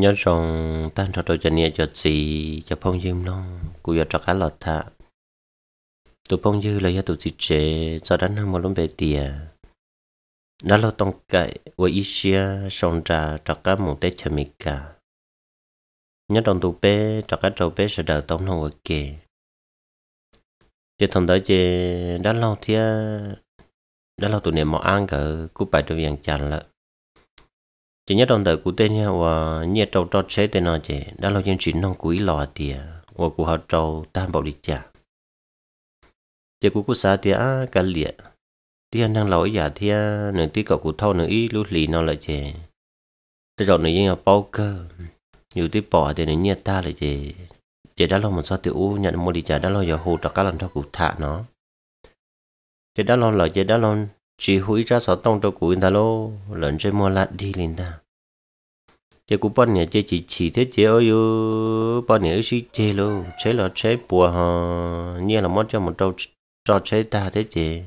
nhớ rằng ta cho tôi cho nhẹ cho chị cho phong dư non cụ giờ cho cá lọt thạ tụ phong dư là do tụ chị trẻ cho đánh hơn một lúc về tìa đã lo tông cậy với ít xe sòng trà cho cá một tết cho mì cả nhớ rằng tụ bé cho cá trâu bé sẽ đào tông không ở kề để thằng đó chê đã lâu thì đã lâu tụi này mò ăn cả cú bài tụ viện chăn lợn chỉ nhất đồng thời của tên nhau và nhẹ trâu trâu chế tên nó chế đã lâu chương trình nông quý lò thì à, và của họ trâu tam bảo đi chả chế của cô xã thì á cả liệt thì anh đang lỗi giả thì nửa tí cậu của thâu nửa ý lú lì nó lại chế tôi rồi nửa yên bao cơ nhiều tí bỏ thì nửa nhẹ ta lại chế chế đã lâu một số tiểu nhận mua đi chả đã lâu giờ hồ trọc các lần cho cụ thả nó chế đã lâu lại chế đã lâu chỉ hủy ra sáu tông cho cụ ta lô lợn chơi mua lạt đi liền ta chế cũng bao nhiêu chế chỉ chỉ thế chế ơi ư bao nhiêu xí chế luôn chế là chế bùa hả nhà là mất cho một trâu cho chế ta thế chế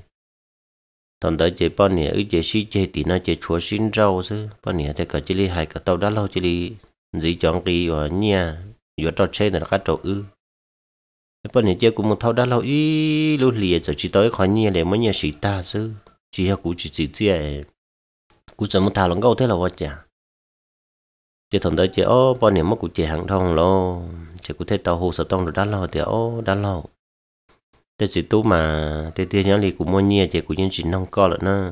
thằng tới chế bao ấy chế xí chế thì nó chế chúa xin rau chứ bao nhiêu thế cả chế li hai cả tàu đã lâu chế li gì chọn kỳ ở nhà vừa cho chế là các trâu ư bao nhiêu chế cũng một thâu đã lâu ý lúc liền giờ chỉ tới khỏi nhà để mới nhà xí ta chứ chỉ học cũng chỉ chỉ chế cũng chẳng một thằng lòng câu thế là vợ chàng chị thầm đó chị ô bao nhiêu mất của chị hàng thông lo chị cũng thấy tàu hồ sở tông rồi đã lo thì ô đã lo thế chỉ tú mà thế thế nhớ thì cũng mua nhia chị cũng những chuyện nông co lận nữa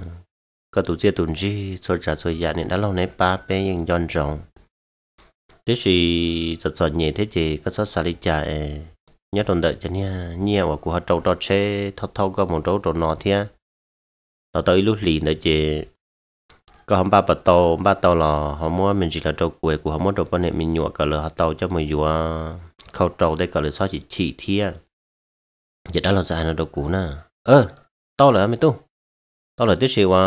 có tổ chia tuần gì rồi trả rồi giá nên đã lo nãy ba bé yên giòn rộng thế chỉ thật sự nhẹ thế chị có sát xả đi chạy nhớ thầm đợi cho nha nhia và của họ trâu trâu xe thâu thâu có một trâu trâu nọ thế tao tới lúc lì nữa chị ก็หอมปลาปะโตปลาโตหล่อหอมว่ามันจีละโตกวยกูหอมว่าโตปะเนี่ยมีหยวกก็เลยเขาโตจะมาอยู่เขาโตได้ก็เลยซอจีฉีเทียอย่าได้เราจะให้เราโตกูนะเออโตเลยไม่ตู้โตเลยที่ชื่อว่า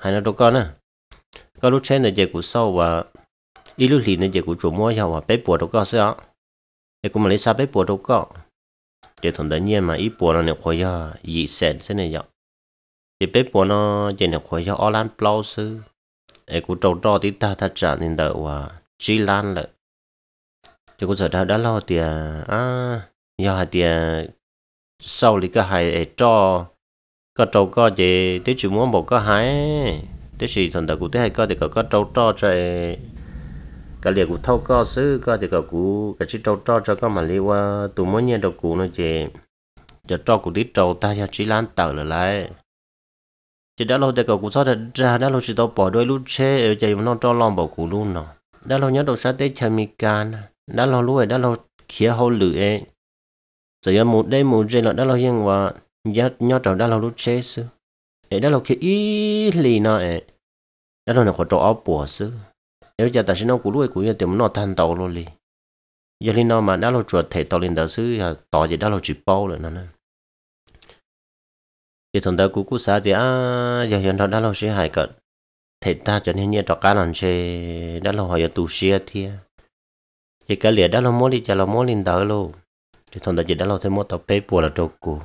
ให้เราโตก่อนนะก็รู้เช่นในเจกูเศร้าว่าอีลูกหลีในเจกูจู่มั่วยาวว่าไปปวดโตก็เสียเอกูมาเลยซาไปปวดโตก็เดี๋ยวถึงเดือนเย็นมาอีปวดเราเนี่ยคอยยายี่เซนเส้นเนี่ยยาเดี๋ยวไปปวดเนาะเจเนี่ยคอยยาออลันเปล่าซื้อ ấy cũng trâu trò thì ta ta trả nên đỡ và chỉ lan lại thì cũng sợ đã đã lo thì à giờ à, thì à, sau thì cái hai ấy cho có trâu có gì tí chỉ muốn một có hai tí chỉ thằng đỡ cũng tí hai có thì có có trâu trò trời cái liệt cũng thâu có xứ có thì có cũ cái chỉ trâu trò cho có mà liên qua tụi muốn nhận đầu cũ nó chị cho trâu cũng tí trâu ta cho chỉ lan tờ lại chỉ đã lâu để cậu cũng sao ra đã lâu chỉ tao bỏ đôi lúc chế ở ờ, chạy nó cho lòng bảo cũ luôn nó đã lâu nhớ đầu sáng tết chơi mi can đã lâu lúc ấy đã lâu khía hậu lử ấy giờ một đây một giây là đã lâu yên và nhớ nhớ trâu đã lâu lúc chế sư ấy đã lâu khía ít lì nó ấy đã lâu này có trâu áo bỏ sư nếu giờ ta sẽ nói cũ lúc ấy cũ như tiền nó than tàu luôn đi, giờ lì nó mà đã lâu chuột thể tàu lên đầu sư tỏ gì đã lâu chỉ bao rồi nè thì thằng đó cũng cũng sao thì à giờ hiện nó đã lâu sẽ hại cận thì ta cho nên như trò cá lần sẽ đã lâu hỏi giờ tù xe thì thì cái liền đã lâu mỗi đi chả lâu mỗi lên đỡ luôn thì thằng đó chỉ đã lâu thêm một tập bê bùa là trâu cụ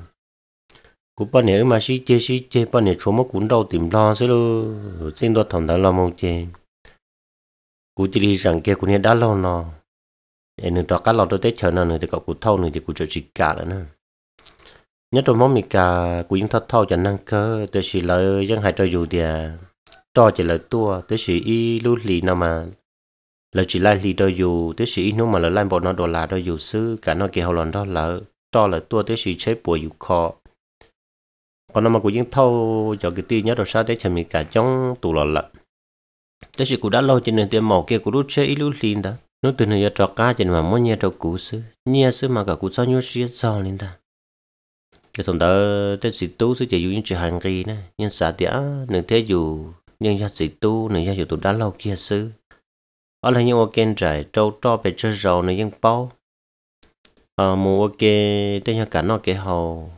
cụ bao nhiêu mà xí chơi xí chơi bao nhiêu chỗ mà cũng đâu tìm lo xí luôn xin đó thằng đó lo mong chơi cụ chỉ đi rằng kia cũng như đã lâu nó nên trò cá lâu tôi tết chờ nó nữa thì cậu cụ thâu nữa thì cụ cho chỉ cả nữa nhất trong món mì cà của những thao thao chẳng năng cơ tôi chỉ lợi dân hại cho dù địa, cho chỉ lợi tua tôi chỉ y lưu lì nào mà lợi chỉ lại lì đôi dù tôi chỉ nếu mà lợi lại bỏ nó đồ là đôi dù sư cả nó kia hậu lần đó là cho lợi tua tôi chỉ chế bùa dù kho, còn nó mà của những thao cho cái tuy nhất đồ sao để chỉ mì cà trong tù lọ lợn tôi chỉ cũng đã lâu trên nền tiền màu kia cũng rút chế y lưu lì đó nó từ nơi cho cá trên mà muốn nhớ cho cú sư nhớ sư mà cả cú sao nhớ xuyên sao lên ta giờ thằng đó thế gì tu sẽ chỉ dùng những chuyện hàng kỳ nè nhưng xã địa nên thế dù nhưng gia gì tu nên gia dù tụi đã lâu kia sư ở là những ok trải trâu trâu về chơi rầu nửa dân bao à mù ok tên nhà cả nó cái hầu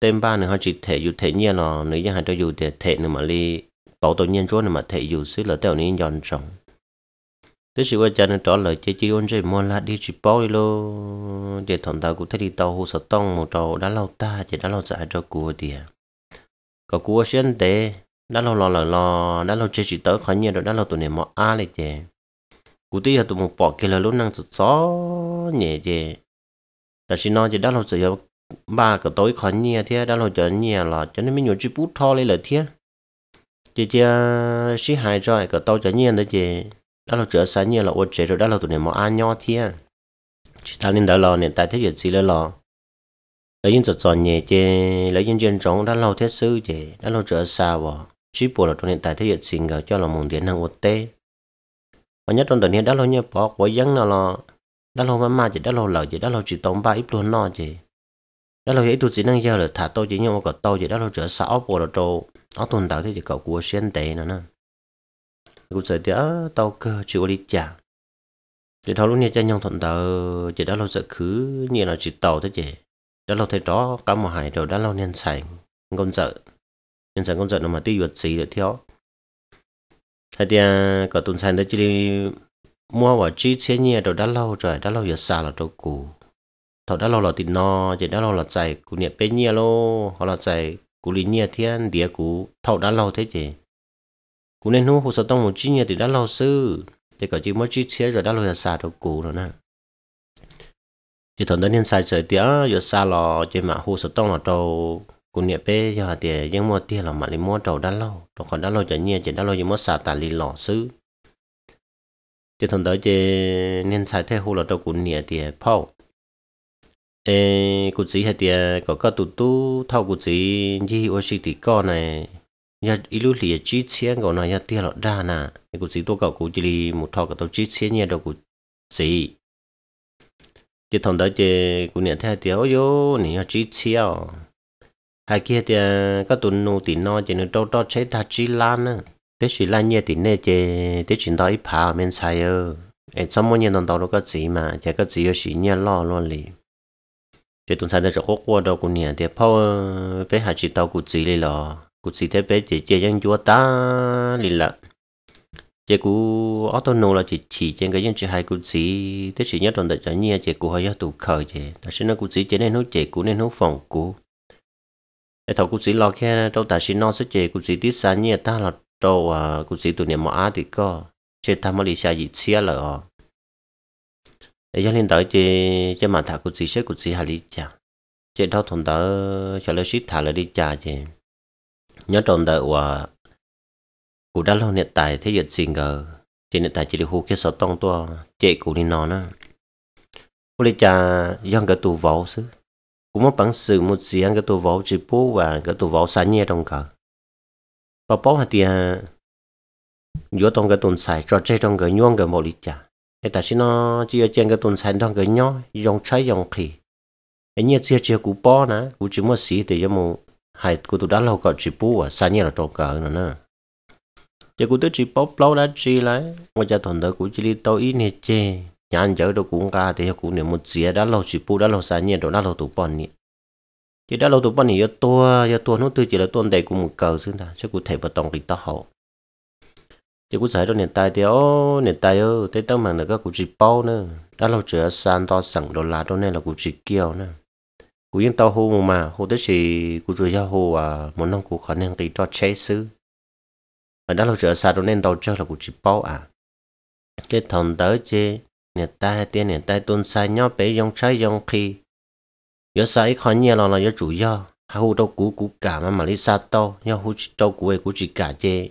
tên ba nửa họ chỉ thể dù thể nhiên là nửa dân hàng cho dù thể thể nửa mà đi bảo tổ nhân chúa nửa mà thể dù sư là tèo nên giòn rộng thế chỉ bây giờ nó trả lời chơi chơi ôn chơi mua là đi chỉ bao lô để thằng ta cũng thấy đi tàu hồ sơ tông một tàu đã lâu ta chỉ đã lâu giải cho cua đi à. có cua xuyên tế đã lâu lo lò lo đã lâu chơi chỉ tới khỏi nhiều rồi đã lâu tụi này mò a lại chè cụ tí là tụi một bỏ kia là lúc năng sụt gió nhẹ chè là xin nói chỉ đã lâu sử ba cái tối khỏi nhiều thế đã lâu chờ nhiều là cho nên mình nhiều chút bút thò lấy lời thế chị chơi xí hại rồi cái tàu chờ nhiều nữa chè đó là chữa sáng như là ô chế rồi đó à. là tụi này mà ăn nhau thiệt chỉ ta nên đỡ lo nên ta thấy việc gì là lo lấy những giọt giọt nhẹ chứ lấy những chuyện trống đã lâu thế sư chứ đã lâu chữa xa vào chỉ bộ là tụi này ta thấy việc gì ngờ cho là muốn tiến hàng ô tê và nhất trong tuần này đã lâu như bỏ quá dân nào là đã lâu mà mà chỉ đã lâu lỡ chỉ đã lâu chỉ tống ba ít luôn nó chứ đó là cái tụi chỉ năng giờ là thả tôi chỉ nhưng mà có tôi chỉ đó là trở xã ốc bộ là trâu nó tồn tại thì chỉ có của xuyên tế nữa nè cũng sợ đỡ tàu cơ chỉ có đi chả thì thao lúc này cho nhau thuận tờ chỉ đã lâu sợ khứ như là chỉ tàu thế chị đã lâu thấy đó cả một hải đều đã lâu nên sành con sợ nên sành con sợ nó mà tiêu vượt gì được theo thế thì à, có tuần sành đó chỉ đi mua vào chi xe nhẹ rồi đã lâu rồi đã lâu giờ xa là đâu cũ thọ đã lâu là tiền no chỉ đã lâu là chạy củ nhẹ bên nhẹ lô họ là chạy củ lý nhẹ thiên địa cũ, thọ đã lâu thế chị cú nên hú hồ sơ tông một chi nhật thì đã lâu sư thì có chi mới chi chế rồi đã lâu xả được cũ rồi nè thì thằng đó nhân sai sợi tiếc giờ xa lò chỉ mà hồ sơ tông là trâu cú nhẹ bé giờ thì những mua tiền là mà lấy mua trâu đã lâu trâu còn đã lâu chả nhẹ chỉ đã lâu chỉ mới xả tà lì lò sư thì thằng đó chỉ nên sai thế hồ là trâu cú nhẹ thì phao ê cú chỉ hay thì có cái tụ tụ thâu cú chỉ như ô xí thì con này nhà ilu lìa chi chia gọi là nhà tiệt lọt ra nà thì cũng sĩ tôi cậu cũng chỉ một thọ cả tôi chi chia nhà đâu cũng gì chỉ thằng đó chỉ cũng nhận theo tiểu yo nè nhà chi chia à. hai kia thì à, các tụi nô thì nó chỉ nó trâu trâu chế ta chi lan nè, thế chỉ lan nhà thì nè chỉ thế chỉ đó ít phá miền sai ơ em xong mỗi nhà thằng đó cái gì mà chỉ cái gì ở xí nhà lo luôn liền chỉ tụi thằng đó chỉ có qua đâu cũng nhận thì phao bé hai chỉ tao cũng gì liền lo cụ sĩ thế bé chỉ chơi dân chúa ta lì lợ chỉ cụ auto nô là chỉ chỉ trên cái dân chỉ hai cụ sĩ thế chỉ nhất còn đợi cho nhia chỉ cụ hay tụ khởi chỉ ta xin nó cụ sĩ chỉ nên hỗ chỉ cụ nên hỗ phòng cụ để thầu cụ sĩ lo khe đâu ta xin nó sẽ chỉ cụ sĩ tí xa nhia ta là đâu à cụ sĩ tụ niệm mỏ á thì có chỉ tham ở lì xa gì xia lợ để cho lên tới chỉ chỉ mà thà cụ sĩ sẽ cụ sĩ hà lý chả chỉ đó thằng đó cho lấy ship thả lấy đi chả chỉ nhớ tròn đời của cụ đã lâu hiện tại thế giới xin gờ chỉ hiện tại chỉ được hú kia sợ tông to chạy cụ đi nó nữa cụ lấy cha dân cái tù võ xứ cũng mất bằng sự một gì ăn cái tù võ chỉ bố và cái tù võ xa nhẹ trong cờ và bố hạt tiền giữa trong cái tuần xài cho chơi trong cái nhuông cái một lít cha hiện tại chỉ nó chỉ ở trên cái tuần xài trong cái nhó dùng trái dùng khí anh nhớ chia chia cụ bó nè cụ chỉ mất xí để cho một hay cô tụ đã lâu cọ chỉ bù à xa nhẹ là trộn cỡ nữa nè giờ cô tới chỉ bóp lâu đã chỉ lại ngoài ra thuần đỡ của chỉ đi tàu ít nè chê nhà anh chở đâu cũng ca thì cũng niệm một dĩa đã lâu chỉ bù đã lâu xa nhẹ rồi đã lâu tụ bọn nhỉ chỉ đã lâu tụ bọn nhỉ giờ tua giờ tua nó tư chỉ là tuần đầy của một cờ xưa ta chứ cụ thể vào tổng kịch tao hậu chỉ cũng xài cho nền tài thì ô nền tài ơ thế tâm hàng là các cụ chỉ bao nữa đã lâu chữa san to sẵn đồ lá đó nên là cụ chỉ kêu nữa cú yên tao hồ mà hồ tới chỉ cú rồi ra hồ à muốn nông cú khả năng tí cho chế xứ mà đó là trở xa đâu nên tàu chơi là cú chỉ bao à cái thằng tới chê nè ta tiên nè ta tôn sai nhó bé dòng trái dòng khi nhớ sai khó nhẹ là là nhớ chủ do hồ đâu cú cú cả mà mà lý sa tao nhớ hồ chỉ tao cú ấy cú chỉ cả chê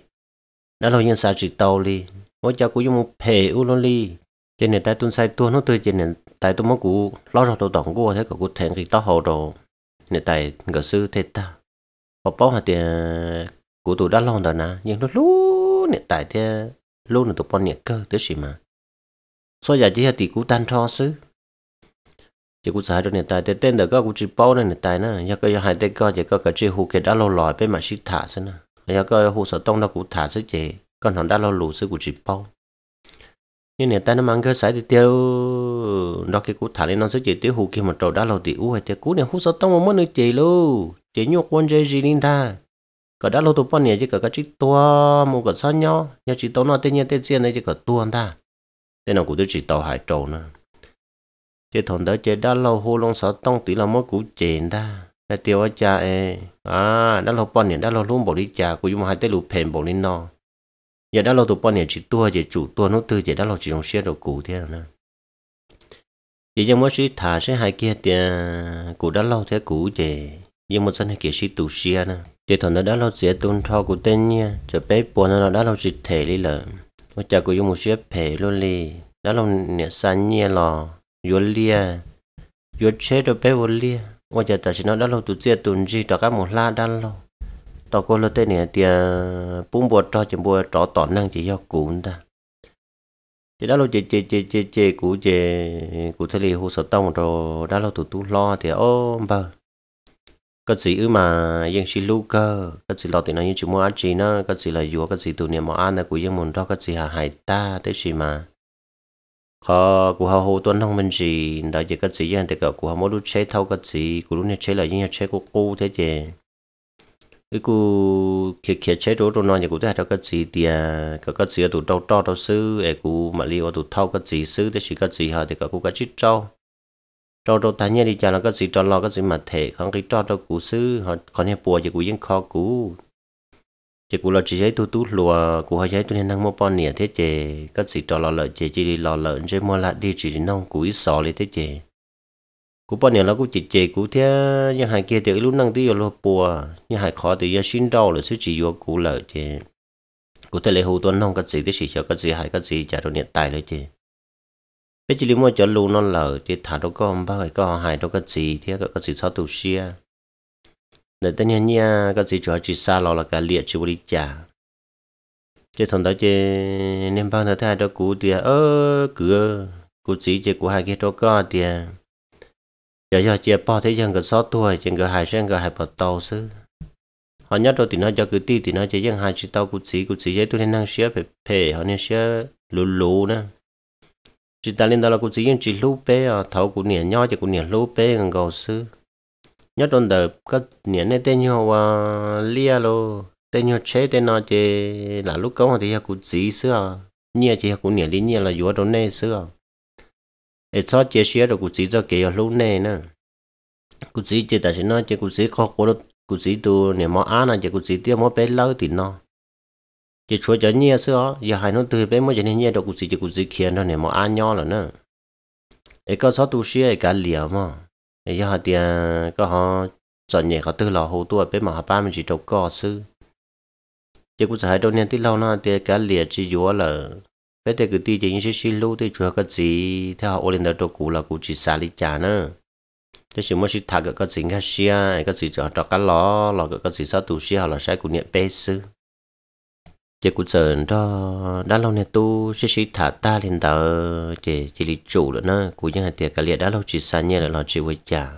đã lâu nhân sa chỉ tao đi mỗi cha cú dùng một phê u luôn đi cho nên tại tôi sai tôi nó tôi cho nên tại tôi muốn cụ lo cho tôi tổng của thế của cụ thèn thì to hồ đồ nên tại ngờ sư thế ta họ bảo hạt tiền à, của tụi đã lo rồi nè nhưng nó lú nên tại thế luôn là tụi bọn nhẹ cơ tới gì mà so giờ chỉ là tỷ cụ tan cho sư chỉ cụ sai rồi nên tại thế tên đó có cụ chỉ bảo nên tại nè giờ có hai tên có chỉ có cả chỉ hù kẹt đã lo lòi bên mà sĩ thả xem nè nhà cái hù sợ tông đó cụ thả sẽ chỉ còn họ đã lo lù sư cụ chỉ bảo như này ta nó mang cơ sải thì tiêu đó cái cú thả lên nó sẽ chỉ tiêu hụ kia một trầu đã lâu thì u hay tiêu cú này hút sáu tông mà nó chỉ luôn chỉ nhục quân chơi gì linh ta cả đã lâu tụi bọn này chỉ cả cái chiếc tua một cái sao nhau nhà chỉ tao nói tên nhà tên riêng này chỉ cả tua ta tên nào cũng tôi chỉ tàu hải trầu nữa chỉ thằng đó chơi đã lâu hô long sáu tông tỷ là mỗi cú chèn ta là tiêu ở cha e à đã lâu bọn này đã lâu luôn bỏ đi cha cũng dùng hai tay lụp phèn bỏ đi no giờ đã lâu tụ bọn này chỉ tua chỉ chủ tua nó tư chỉ đã lâu chỉ dùng xe đồ cũ thế nào chỉ cho mỗi sĩ thả sẽ hai kia thì à, cũ đã lâu thế cũ chỉ nhưng một dân hai kia sĩ tụ xe nè chỉ thằng nó đã lâu dễ tôn thọ của tên nha cho bé bọn nó đã lâu chỉ thể đi lợ mà chả có dùng một xe thể luôn đi đã lâu nè san nha lò yếu lia yếu chết rồi bé vô lia mà chả ta chỉ nó đã lâu tụ dễ tôn gì đó các một la đã lâu tao có lúc này thì bún bò cho chỉ bò cho tỏ năng chỉ cho cún ta thì đó là chị chị chị chị chị của chị của thấy là hồ sơ tông rồi đó là tụt tụt lo thì ô bờ cái gì ư mà dân sĩ lu cơ cái gì lo thì nó như chúng mua ăn gì nó cái gì là vừa cái gì tụi niệm mà ăn là của dân muốn cho cái gì hà hải ta thế gì mà có của họ hồ tuân không mình gì đó chỉ cái gì dân thì cả của họ mỗi lúc chế thâu cái gì của lúc này chế là những nhà chế của cô thế chứ cái cụ kia kia chế độ đồ nói như cụ thế đó cái gì thì à, cái cái gì tụ đâu đâu đâu xứ ấy cụ mà liều tụ thâu cái gì xứ thế chỉ cái gì họ thì cái cụ cái chít trâu trâu trâu thanh nhau đi chả là cái gì trâu lo cái gì mà thể không cái trâu đâu cụ xứ họ còn nhà bùa thì cụ vẫn khó cụ chỉ cụ là chỉ thấy tu tụ lùa cụ họ thấy tu nên năng mua bao nè thế chè cái gì trâu lo lợi chè chỉ đi lo lợi chế mua lại đi chỉ nông cụ ít sò lên thế chè cú bao nhiêu là cú chỉ chỉ cú thế như hai kia thì lúc năng tí giờ lo bùa như hai khó thì giờ xin đau là sẽ chỉ vô cú lợi chứ cú thế lấy hồ tuấn không cái gì cái chỉ cho cái gì hai cái gì trả đồ nhiệt tài lấy chứ bây giờ mua cho lu non lở thì thả đâu có ba cái có hai đâu cái gì thế cái gì sao tụ xia để tất nhiên nha cái gì cho chỉ xa lo là cái liệt chỉ vô đi trả chứ thằng đó chứ nên bao thời thay đó cú thì ơ cửa cú chỉ chỉ cú hai cái đó có thì giờ giờ chia bao thế dân cái sáu tuổi chừng gần hai sen gần hai bờ tàu sư họ nhớ đâu thì nó cho cứ ti thì nó chỉ dân hai chỉ tàu cụt xí cụt xí vậy tôi nên năng xía phải phê họ nên xía lù lù nè chỉ ta lên đó là cụt xí nhưng chỉ lú phê à ờ, thấu cụt niệm nhau chỉ cụt niệm lú phê gần gò sư nhất đâu đời các niệm này tên nhau à lia lô tên nhau chế tên nó chỉ là lúc cống thì họ cụt xí xưa ờ, nhia chỉ cụt niệm đi nhia là vua đâu nè xưa ít cho chế xía rồi cụ chỉ cho kia lúc này nè cụ chỉ chỉ tại nó chỉ cụ chỉ khó của nó cụ chỉ tu nè mà ăn là chế cụ chỉ tiêu mà bé lâu thì nó chế chúa cho nhia xưa giờ hai nó từ bé mới cho nên nhia rồi cụ chỉ chế cụ chỉ khiến nó nè mà ăn nhau rồi nè ấy có số tu xía cả liều mà ấy giờ tiền có họ chọn nhẹ họ tự lo hồ tua bé mà họ ba mình chỉ đâu có sư chế cụ chỉ hai đâu nên tí lâu nó tiền cả liều chỉ dúa là bây giờ cứ ti chỉ những xí lô tê chúa cái gì theo họ lên đó đồ cũ là cũ chỉ xả đi trả nữa thế chỉ mới chỉ thà cái cái gì khác xia cái gì cho cho cái lò lò cái cái gì sao tu xia là sai của niệm bé sư chỉ cũng chờ cho đã lâu nè tu xí xí thả ta lên đó chỉ chỉ lý chủ nữa nữa cũng như hai tiệc cái liệt đã lâu chỉ xa nhẹ là lo chỉ với trả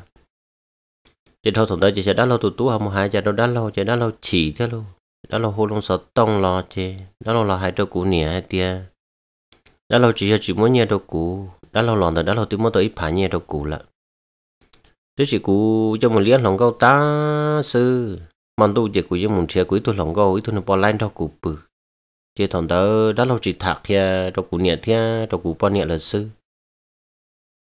chỉ thôi thằng đó chỉ sẽ đã lâu tu tu không hai giờ đâu đã lâu chỉ đã lâu chỉ thế luôn đã lâu hồ long sợ tông lo chỉ đã lâu là hai trâu cũ nè hai tiệc đã lâu chỉ cho chỉ muốn nhẹ đồ cũ đã lâu lòng đã lâu tôi muốn tôi ít phải nhẹ đồ cũ là tôi chỉ cũ cho một liên lòng câu ta sư mong tôi chỉ cũ cho một chia cuối tôi lòng câu ít tôi nó bỏ lại đâu cũ bự chỉ thằng đó đã lâu chỉ thạc thia đồ cũ nhẹ thia đồ cũ bỏ nhẹ là sư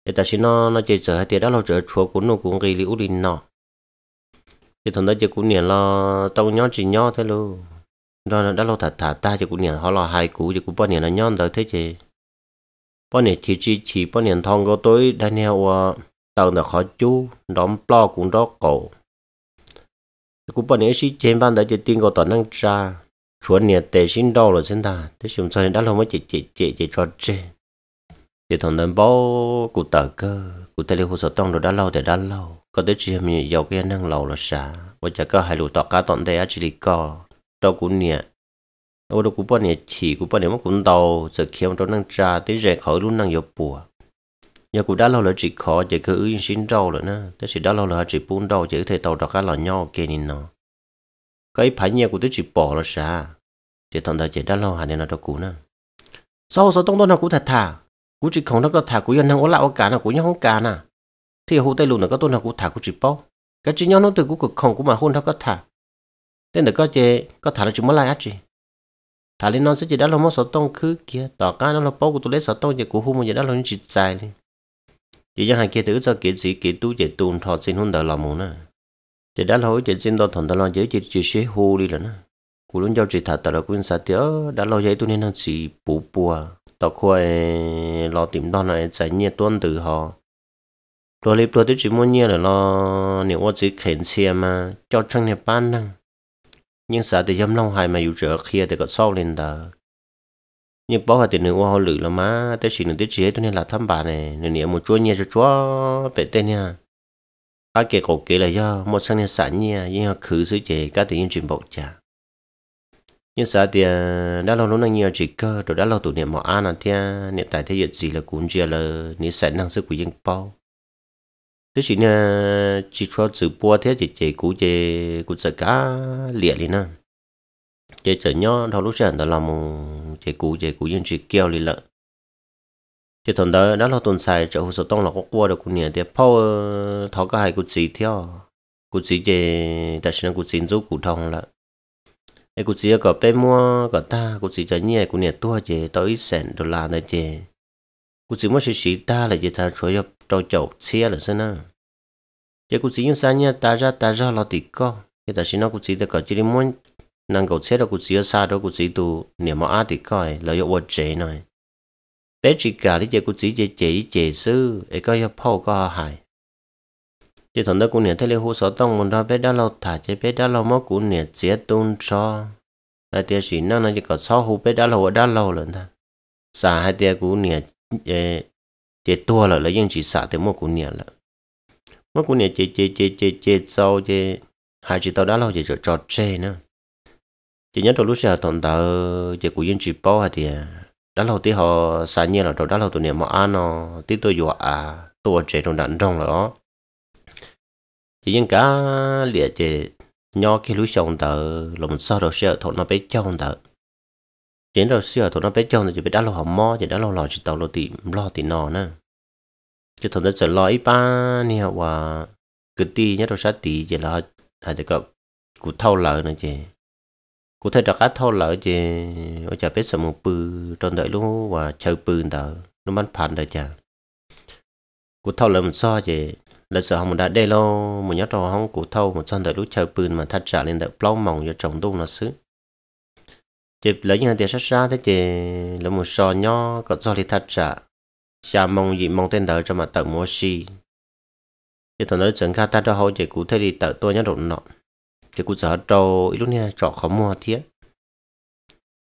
để ta xin nó nó chỉ sợ hai tiếng đã lâu chờ chùa cũng nó cũng ghi liễu linh nọ thì thằng đó chỉ cũng niệm là tao nhon chỉ nhon thế luôn đó đã lâu thật thả ta chỉ cũng niệm họ là hai cũ chỉ cũng bao niệm là nhon rồi thế chứ bọn này chỉ chỉ chỉ bọn này thong có tối Daniel và tàu đã khó chú đóng bao cũng đó cổ cũng bọn này chỉ trên ban đã chỉ tin có tỏ năng ra chuẩn này tệ sinh đâu rồi xin ta thế chúng sau đã lâu mới chỉ chỉ chỉ chỉ cho chê chỉ thằng đàn bó cụ tờ cơ cụ tê lưu hồ sở tông rồi đã lâu thì đã lâu có tới chỉ mình giàu cái năng lâu là xả và chả có hai lũ tọt cá tọn tê á chỉ lì co đâu cũng nhẹ ô đó cũng bao nhiêu chỉ cũng bao nhiêu mà cũng đầu giờ khi ông trong năng trà tới rẻ khỏi luôn năng nhập bùa giờ cũng đã lâu rồi chỉ khó chỉ cứ yên sinh đâu rồi nè tới chỉ đã lâu rồi chỉ buôn đâu chỉ thể tàu đặc là nhau kia nên nó cái phải nhà của tôi chỉ bỏ là xa chỉ thằng ta chỉ đã lâu hà nên là đó cũ nè sau sau tông đó nó cũng thật thà cũng chỉ không nó có thà cũng dân năng có lão cả nào cũng nhau không cả nè thì hậu tây luôn là có tôi nào cũng thả cũng chỉ bỏ cái chỉ nhau nó từ cũng cực không cũng mà hôn nó có thả. nên là có chơi có thả là chỉ mới lại á chị thà lên nó sẽ chỉ đã là mất số tông khứ kia tỏ cá nó là bố của tôi lấy số tông chỉ của hôm mà chỉ đã là những chỉ dài đi chỉ cho hàng kia thứ do kiện gì kiện tu chỉ tuôn thọ xin hôn đời lòng muốn nè, chỉ đã lỗi chỉ xin đo thần đó lo giới chỉ chỉ sẽ hô đi là nè cú luôn giao chỉ thật, tao là quân sát tiếu đã lo giấy tôi nên hàng chỉ bù à, tỏ khoe lo tìm đó này giải nhiệt tuân từ họ tôi lấy tôi chỉ muốn nhiệt là lo nếu tôi chỉ khiển xe mà cho chân này ban năng nhưng sợ thì dâm long hài mà dụ trợ kia thì có sau lên tờ nhưng bảo hạt thì nữ hoa lử là má tới xì nữ tới chế tôi nên là thăm bà này nên niệm một chúa nhia cho chúa bể tên nha ta kể cổ kể là do một sang nên sẵn nha nhưng họ khử sứ chế các tự nhiên chuyển bộ chả nhưng sợ thì à, đã lâu lúc nhiều chỉ cơ rồi đã lâu tụ niệm họ ăn là thế niệm tại thế diện gì là cũng chia là niệm sẵn năng sức của dân bao thế chỉ là ờ, chỉ có sự bua thế thì chỉ cú chỉ cũng sợ cá liệt đi nè chỉ sợ nhó thâu lúc sáng đó làm chỉ cú chỉ cú yên chỉ kêu đi lợ chỉ thằng đó đã là tuần sai chỗ hồ sơ tông là có qua được cũng nhỉ thì phao ờ, thâu cái hai cũng chỉ theo cũng chỉ chỉ đặt sao cũng chỉ giúp cú thông là cái cũng chỉ có bé mua có ta cũng chỉ cho nhẹ cũng nhẹ tua chỉ tới sẹn đô la nơi chỉ กู chỉ muốn sẽ sĩ ta là gì ta rồi cho trâu chậu xe là sao nữa giờ cô chỉ những sáng nha ta ra ta ra lo tiệt co giờ ta chỉ nói cô chỉ được cả chỉ đi muốn năng cầu xe đó cô chỉ ở xa đó cô chỉ tu niệm mà ăn tiệt coi là yêu vật chế này bé chỉ cả đi giờ cô chỉ chế chế chế sư ấy coi yêu phô có hại giờ thằng đó cô niệm thấy lấy hồ sơ tông muốn đó bé đã lo thả chế bé đã lo mất cô niệm chế tôn cho là tiếc chỉ năng là chỉ có sáu hồ bé đã lo đã lo lần ta xa hai tiếc cô niệm chế tua là lấy những chỉ xả từ một cuốn nhà một cuốn nhà chế chế chế chế chế sau chế hai chỉ tao đã lâu chế trò chê nữa chỉ nhớ trong lúc xưa thằng tao chế của những chỉ bao thì đã lâu tí họ xả nhiên là rồi đã lâu tụi nhà mà ăn nó tí tôi dọa tôi chế trong đàn trong đó chỉ những cá lìa chế nhỏ khi lúc xong tao lòng sao rồi xưa thằng nó bé trong tao trên đầu xưa tụi nó bé chồng thì chỉ biết đã lo họ mò chỉ đã lo lò chỉ tàu lo tì lo tì nò nè chứ thằng nó sợ lo ít ba nè và cứ ti nhớ đầu sát tì chỉ lo hay là cậu cụ thâu lợ nữa chị cụ thấy đặc át thâu lợ chị ở chả biết sợ một bự trong đợi luôn và chơi bự đỡ nó bán phản đợi chả cụ thâu lợ mình so chị là sợ không đã đây lo một nhớ trò không cụ thâu một son đợi lúc chơi bự mà thắt trả lên đợi plau mỏng cho chồng đông nó xứ chị lấy những tiền sát ra thế chị là một sò nho có do thì thật trả xa mong gì mong tên đời cho mà tận mua xì chị thằng nói chẳng khá ta cho hậu chị cụ thể thì tự tôi nhớ đồn nọ chị cụ sợ trâu ít lúc nha trọ khó mua thiết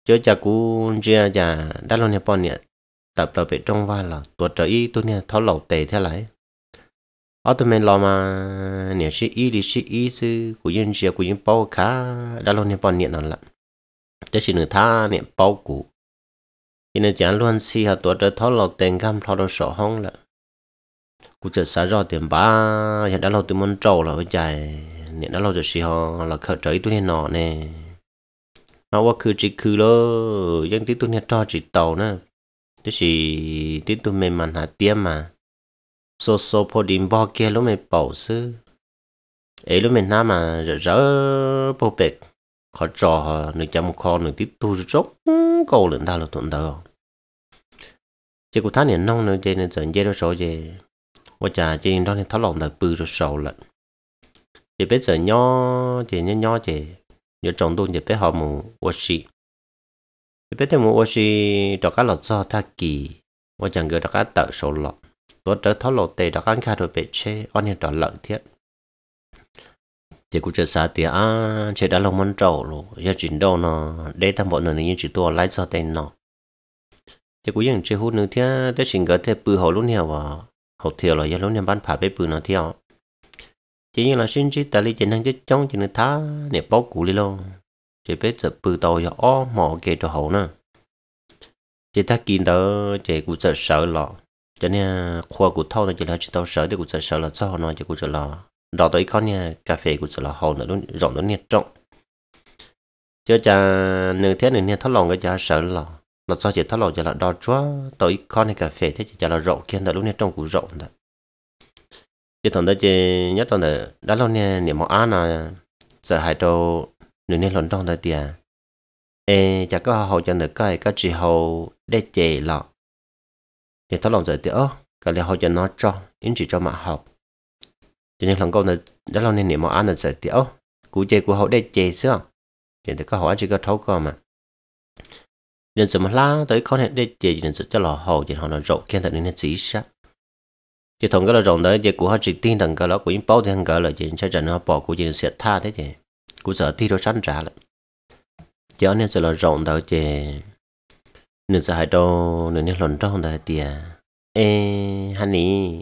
chứ cha cụ chia già đã lâu nha bọn nhẹ tập đầu bị trong vai là tuột trở ý tôi nha tháo lẩu tề theo lại ở tụi mình lo mà nè sĩ y đi sĩ y sư của dân chia của dân bao khá đã lâu nha bọn nhẹ nó lắm cho xin tha nè bao cụ khi nè chẳng luôn si hạt tuổi trở tháo lọt tiền cam tháo đồ sổ hong là cụ chợt xả ra tiền ba hiện đã lâu từ môn trâu là với chạy nè đã lâu rồi si họ là khởi trời tôi chỉ khứ lơ dân tí tôi nè cho chỉ tàu nè tức là tí tôi mềm màn hạt tiêm mà số số phô đình bo kia lúc mày bảo sư ấy lúc mình nam mà rỡ rỡ bô bệt khó trò nửa trăm kho nửa tiếp thu rốt câu lượng ta là thuận thờ chỉ của tháng này nông nữa chơi nên dẫn chơi đó số chơi và chả chơi đó nên tháo lòng là bự rồi sầu lận chỉ biết giờ nho chỉ nho nho chỉ nhớ trồng tôi chỉ biết họ mù oshi chỉ biết thêm mù oshi đó các lọt do tha kỳ và chẳng gửi đó cá tợ sầu lọt tôi trở tháo lọt tề đó cá khai rồi bị chê on hiện đó lợn thiết thì cũng chờ xã thì à chế đã lâu món trầu luôn giờ chuyển đâu nó để tham bọn nó như chỉ tua lái cho tên nó thì cũng những chế hút nữa thì để xin gỡ thêm bự hậu luôn hiểu và hậu thiểu là giờ luôn em bán phá bê bự nó theo chỉ như là xin chỉ tại lý chính hàng chứ trong chỉ nên thá để bó củ đi luôn chỉ biết sợ bự tàu giờ ó mỏ kê cho hậu nữa chỉ ta kín đó chỉ cũng sợ sợ lọ cho nên khoa của thâu nó chỉ là chỉ tao sợ thì cũng sợ sợ là sao nó chỉ cũng sợ là rõ tới con nhà cà phê của sự là hồ nữa luôn rộng nó nhiệt trọng Cho cha nửa thế nửa nhiệt thắt lòng cái cha sợ là là do chỉ thắt lòng cho là đo chúa tới con này cà phê thế chỉ cho là rộng kia nữa luôn nhiệt trọng cũng rộng đó chứ thằng đó chỉ nhất thằng đó đã lâu nè niệm mong ăn là sợ hại trâu nửa nhiệt lộn trong đó tiền à, ê chả có hậu cho nửa cái các chị hậu để chè lọ thì thắt lòng giờ thì cái là hồ cho nó cho in chỉ cho mà học cho nên lần câu này đã lâu nên niệm mà ăn là sợ tiểu cú chơi của hậu đây chơi xưa chỉ để có hỏi chỉ có thấu cơ mà nên sự mà la tới khó này đây chơi nên sự cho lò hậu chỉ họ nó rộ kia thật nên chỉ sát chỉ thằng cái là rộng đấy chỉ của họ chỉ tin thằng cái đó của những bao thì thằng cái là chỉ cho trận họ bỏ của chỉ sẽ tha thế chứ của sợ thi đồ sẵn trả lại cho nên sự là rộng đó chỉ nên sự hai đô nên lần trong đó thì à ê honey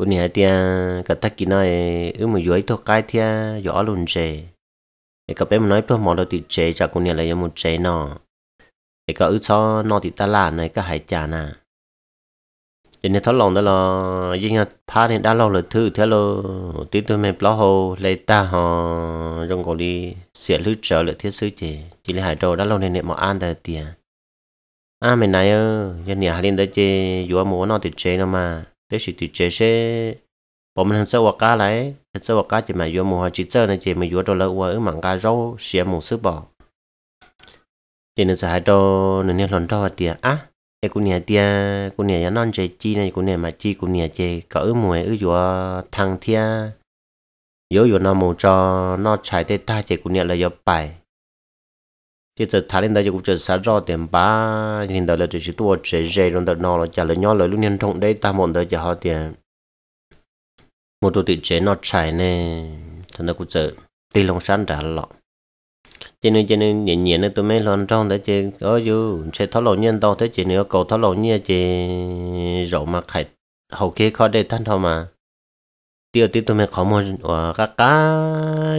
cô nè tia cả tắc kia nói ứ ừ, mà dưới thôi cái thia à, gió luôn chế để các bé mà nói thôi mỏ đâu thì chế cho cô nè là một chè nọ để các ứ cho nọ thì ta là này các hải trà nè để nên thấu lòng đó là riêng là pha nên đã lâu là thứ thế lo tí tôi mẹ lo hồ lấy ta họ trong cổ đi sẽ lướt trở lại thiết sứ chế chỉ là hải đồ đã lâu nên niệm mà an đời tiền à mình này ơ dân nhà lên tới chế vừa muốn nó thì chế nó mà thế thì tụi trẻ sẽ bọn mình sẽ qua cá lại sẽ qua cá chỉ mà vô mùa chỉ chơi này chỉ mà vô đồ lợn qua ứng mảng cá rau xé mù sứ bỏ chỉ nên sẽ đồ nên nên lần hoa tiền á cái cô nhà tiền cô nhà non chơi chi này cô nhà mà chi cô nhà chơi cỡ mùa ứ vô thằng thia vô vô nó mù cho nó chạy tay ta chơi cô nhà là vô bài thì giờ thay lên đây cũng chờ sáng rõ tiền ba nhìn đó là chỉ chỉ tua chế dây luôn đó nó là trả lời nhau lời luôn nhân trong đấy ta muốn đó chỉ họ tiền à, một đôi tiền chế nó chạy nè thằng đó cũng chờ tiền lòng sáng trả lọ cho nên cho nên nhẹ nhẹ nên tôi mới lo trong đấy chứ ở dù sẽ tháo lộ nhân đâu thế chị nữa cầu tháo lộ nhẹ chị rậu mà khải hầu kia khó để thanh thôi mà tiêu tiêu tôi mới có một và các cá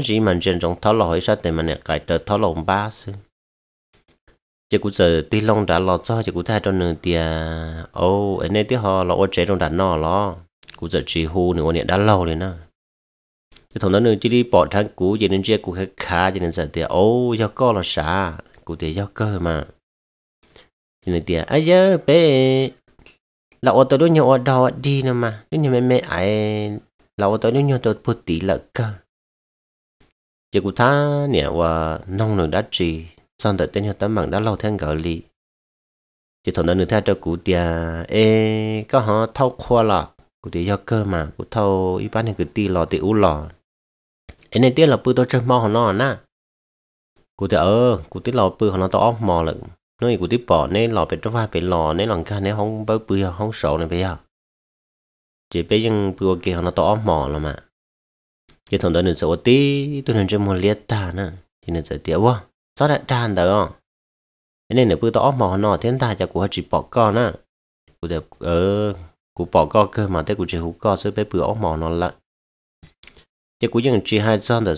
gì mà trên trong tháo lộ hay sao thì mình lại cài tờ tháo lộ ba xưa chỉ cũng giờ tuy long đã lo cho chỉ cũng thay cho nương tiền ô anh ấy tiếc họ lo ô chế trong đàn nọ lo cũng giờ chỉ hù nửa niệm đã lâu rồi nè cái thằng đó nương chỉ đi bỏ thang cũ vậy nên chia cũng khá khá cho nên giờ tiền ô do co là xả cũng tiền do cơ mà cho nên tiền ấy giờ bé là ô tô đó nhiều ô đò đi nữa mà nếu như mẹ mẹ ai là ô tô đó nhiều tôi bút tí là cơ chỉ cũng thà nè và nông nương đã trì xong đợi tên hiệu tấm bằng đã lâu thang gỡ lì chỉ thằng nó nữa theo cho cụ tia ê có họ thâu khoa lọ cụ tia do cơ mà cụ thâu ý bán thì cụ ti lọ thì u lọ ê này tiếc là bự tôi chơi mò hồn nó nè cụ tia ơ ờ, cụ tia lọ bự họ nó to óc mò lận nói cụ tia bỏ nên lọ bị trong vai bị lọ nên lòng ca nên không bớt bự không sổ này bây giờ chỉ bây giờ bự kia họ nó to óc mò là mà chỉ thằng đó nữa sợ tí tôi nên chơi mò liệt ta nè chỉ nên sợ tiếc quá sao đã tràn đó thế nên là bữa đó mò nọ thiên tài cho của chỉ bỏ con á của đẹp, ờ của bỏ con cơ mà thế của chỉ hú con sẽ bé bữa mò nó lại chứ của những chỉ hai son đó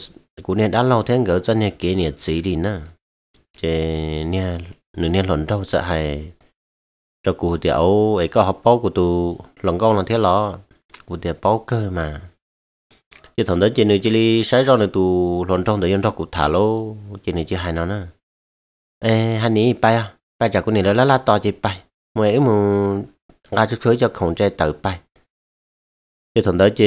của nên đã lâu thế gỡ cho nên kỷ niệm gì đi nè chứ nè nửa nè lần đâu sẽ hại cho cụ thì ấu ấy có học bao của tụ lần con là thế lo của thì bao cơ mà chứ thằng đó trên này chỉ li sấy rau này tụ lon trong thời gian rau cụ thả lô trên này chỉ hai nó nè ê hai ní bay à bay chả con này là lá lá to chỉ bay mày ấy mà ra chút chuối cho khổng trai tự bay chứ thằng đó chỉ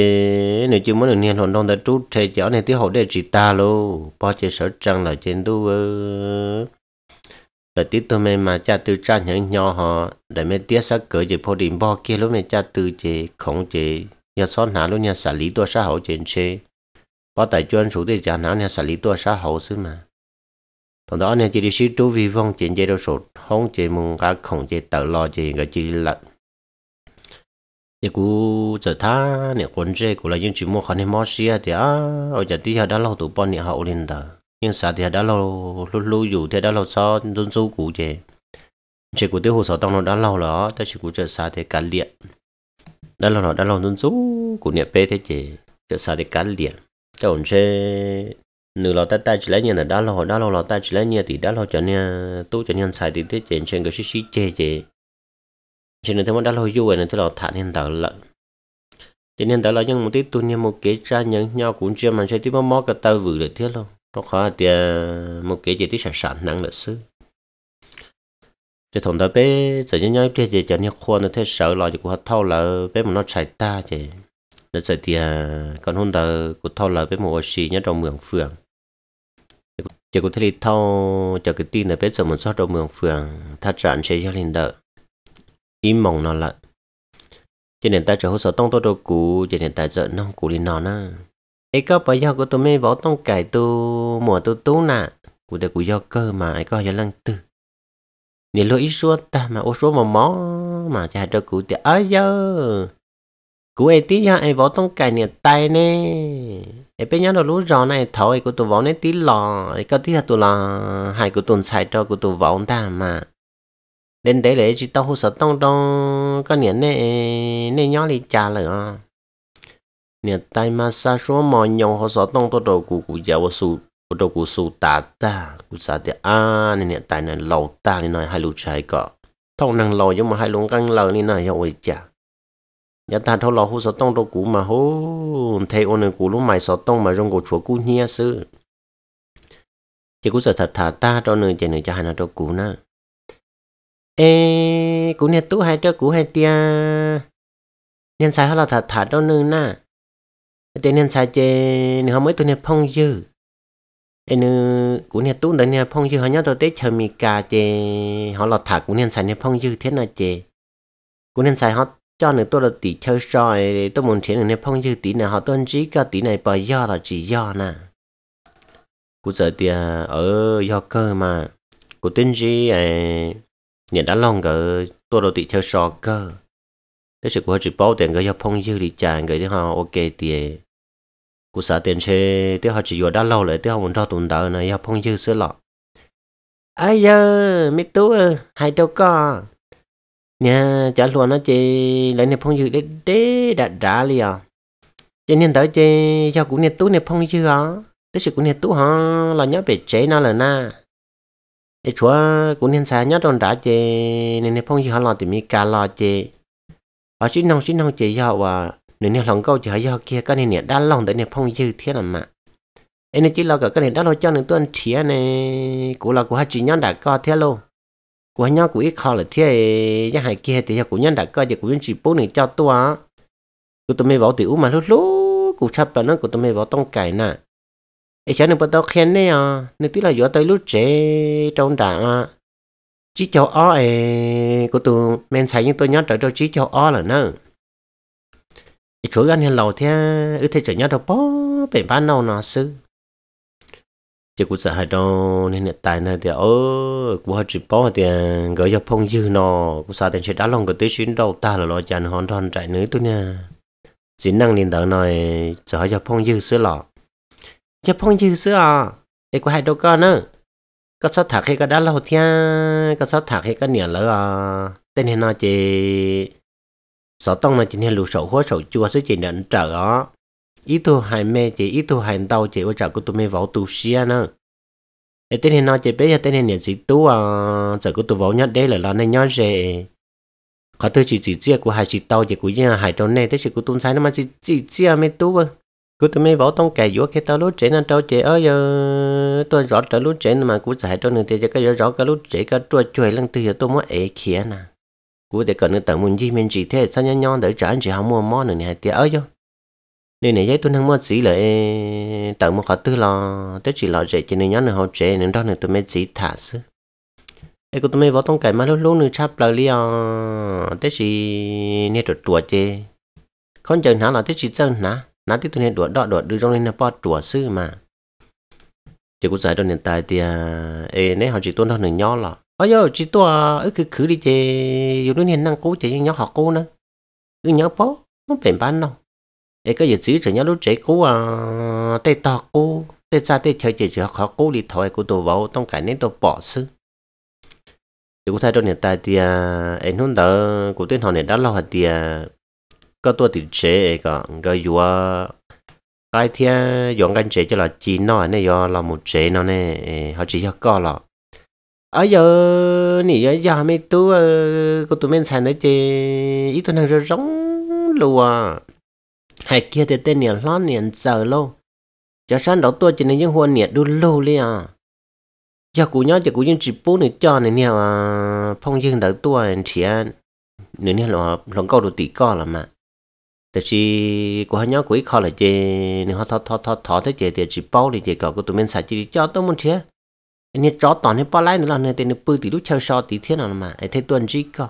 nếu chưa muốn được niên hồn đông đã trút trai chảo này tiếng hậu để chỉ ta lô bao chỉ sở trăng là trên tu là tí tôi mày mà cha từ cha nhẫn nhỏ họ để mẹ tiếc sắc cỡ chỉ phô điểm bao kia lúc này cha từ chỉ khổng chỉ nhà son nhà luôn nhà xử lý tua xã hậu trên xe, có tại chuyên chủ thì chẳng nào nhà xử lý tua xã hậu xứ mà thằng đó anh chỉ đi xí trú vi vong trên chế đâu sụt không chế mùng cả khổng chế tự lo chế cái chỉ lật thì cú giờ tha nè quân chế cú là những chuyện mua khăn hay mua xe thì á ở giờ tí đã lâu tụi bọn nhà hậu lên tờ nhưng sao thì đã lâu lúc lúc dù thì đã lâu sau luôn số cũ chế chế của tiêu hồ sở tăng nó đã lâu rồi đó chỉ cú giờ sao thì cả liệt đã là nó đã lòng nôn chú của niệm bê thế chị cho sao để cá liền cho ổn xe nửa lò ta ta chỉ lấy nhà là đã lò đã lò lò ta chỉ lấy nhà thì đã lò cho nhà tôi cho nhà xài thì thế chị trên cái xí chê chị trên này thấy món đã lò vui này thấy lò thản nên tạo lợn cho nên tạo lợn nhưng một tí tôi như một cái ra nhẫn nhau cũng chưa mà sẽ tí mó mó cái tao vừa được thiết luôn nó khó thì một cái gì tí sản sản năng lịch sư giờ thằng đó bé giờ nhớ nhớ thế giờ giờ nhớ khoa nó thế sợ lo thì cũng hết thâu lợ bé mà nó chạy ta chứ nó sợ thì à, còn hôm đó cũng thâu lợ bé một xì nhớ trong mường phường chỉ có thể đi thâu giờ cái tin là bé sợ mình xót trong mường phường thắt chặt sẽ cho lên đỡ im mộng nó lại cho nên ta trở hỗ trợ tông tôi đồ cũ cho nên ta giờ nông cũ lên nó nè ấy có bây giờ của tôi mới bỏ tông cải tôi mùa tôi tú nè cụ để cụ do cơ mà ấy có giờ lăng tư nè ít số mà ô số mà mó mà cha cho cụ thì ở giờ cụ tí ha ấy võ tông cài nè tay nè ấy bây giờ nó lú rò này thôi của tụi võ này tí lò ấy tí ha tụi lò hai của tụi xài cho của tụi võ ta mà đến đấy để chỉ tao hỗ sợ tông đông có nè nè nè nhỏ đi trả lời à nè mà xa số mò nhau hỗ sợ tông tôi đồ cụ cụ giàu sụt cô đâu cô sù tà ta cô sa thì à nên hiện tại này lâu ta nên nói hai lũ trai cọ thông năng lầu nhưng mà hai lũ căng lâu nên này rồi chả nhà ta thâu lầu hú sơ tông đâu cũ mà hú thấy ôn này cũ lúc mai sơ tông mà trong cổ chùa cũ nhia sư chỉ cô sơ thật thà ta cho nơi chạy nơi cho hai nó đâu cô na ê cô nè tú hai cho cô hai tia nhân sai hết là thật thà cho nơi na tên nhân sai chê nếu không mới tôi nè phong dư nên cũng nhà tú đến nhà phong dư họ nhớ tôi tết chờ mì cà chè họ lọt thả cũng nên xài nhà phong dư thế nào chè cũng nên xài họ cho nữa tôi là tỷ chơi soi tôi muốn chuyện này phong dư tỷ nào họ tuân chỉ cả tỷ này bỏ do là chỉ do nè cũng sợ tiền ở do cơ mà cũng tuân trí nhà đã lòng cả tôi là tỷ chơi soi cơ thế sự của họ chỉ bảo tiền cái do phong dư thì chàng cái họ ok tiền cú xã tiền xe tiếc họ chỉ vừa đã lâu lại tiếc họ muốn cho tuần tờ này học phong dư sữa lọ ai giờ mi tú hai đâu có nhà trả luôn nó chị lấy nẹp phong dư để để đặt trả liền à cho nên tới chị cho cũng nẹp tú nẹp phong dư à tức là cũng nẹp tú họ là nhớ để chế nó là na để chúa cũng nên xài nhớ tròn trả chị nên nẹp phong dư họ lo thì mi cả lo chị họ chỉ nông chỉ nông chị giàu và nên nè lòng câu chỉ do kia cái này nè lòng tại nè phong dư thế là mà em nè cả cái này đã lo cho nên tuân chia nè của là của hai chị nhân đã co thế luôn của nhau của ít khó là thế cái hai kia thì của nhân đã co thì của nhân chỉ bố này cho tôi của tôi mới bảo tiểu mà lúc lúc của chập là nó của tôi mới bảo tông cải nè ấy cho nên bắt đầu khen nè à nên tí là gió tới lúc trẻ trong đã chỉ cho ó của tôi men xài nhưng tôi nhớ trở cho chỉ cho ó là nữa ít chỗ gần hiện lầu thế ư thế chở nhau đâu bó bể bán nào nó sư chỉ cũng sợ hai đó nên hiện tại này thì ơ cũng hơi chỉ bó thì gửi cho phong dư nó cũng sao thì sẽ đã lòng cái tới chuyến đầu ta là lo chăn hòn tròn chạy nữa tôi nha chỉ năng liền đỡ này chở cho phong dư sữa lọ cho phong dư sữa à thì có hai đâu con nữa có sao thạc khi có đã lâu thế có sao thạc khi có nhẹ lỡ tên hiện nó chỉ sở tông là chỉ nên lũ sầu khó sầu chua sẽ chỉ nên trở đó ít thu hai mê chỉ ít thu hai tàu chỉ ở trở của tụi mê vào tu xia nữa để tên nó chỉ biết à, là tên hiện sĩ tu à trở của tụi vào nhất đây là là nên nhớ gì khó thứ chỉ chỉ chia của hai chỉ tàu chỉ của nhà hai trong này thế chỉ của tụi sai nó mà chỉ chỉ chia mê tu vâng cứ tụi mày vào tông kẻ giữa cái tao lút trẻ nó trâu trẻ ơi tôi rõ trở lút trẻ mà cũng giải trong người thì cái rõ cái lút trẻ cái trôi chuối lần từ giờ tôi mới ế khía nè cú để cần tận mình gì mình chỉ thế sao nhon nhon để trả anh chị không mua món nữa nè thì ở chứ nên này giấy tôi không mua gì lại tận một khó tư lo tới chỉ lo dễ cho nên nhon nữa học dễ nên đó nữa tôi mới chỉ thả chứ ai cũng tôi mới vào trong cái mà lúc lúc nữa chắp lại liền tới chỉ nên đột đùa chê không chờ nó là tới chỉ chân nó nó tới tôi nên đột đột đột đưa trong lên nó bỏ đùa xứ mà chỉ có giải đôi nền tài thì à, nếu họ chỉ tuân theo nền nhon là ấy giờ chỉ tôi ở cứ cứ đi thì dù đôi nhiên năng cố chạy nhau học cô nữa cứ nhau bó nó bền bán đâu ấy cái giờ chỉ chỉ nhau lúc chạy cố à tay to cô tay ra tay theo chạy chỉ học cô đi thôi cô tôi vào tông cái nên tôi bỏ sư thì cô thay đổi hiện tại thì anh hôm đó cô tuyên họ này đã lo thì à, có tôi thì chế cả cái dù cái thia dọn cái chế cho là chỉ nó này do là một chế nó này họ chỉ cho co là ở ờ, giờ nỉ ở giờ mấy tú của tụi mình xài nữa chứ ít tuần hàng rồi rống lùa à. hai kia thì tên niệm lót niệm giờ lâu cho sáng đầu tôi chỉ nên những huân niệm đu lâu đi à giờ cú nhớ chỉ cú những chỉ bố nữa cho này nè à phong dương đầu tôi chỉ nữa nè là lòng câu đồ tỷ co là mà แต่ชีกูหันย้อนกูอีกข้อเลยเจนึกเขาทอทอทอทอเท่เจเดี๋ยวชีเป้าเลยเจก็กูตัวมันใส่จีจ้าต้องมันเชีย nên chó tỏ hết bỏ lái nữa là nên tên bự thì lúc chơi so tí thiên nào mà ấy thấy tuần gì cơ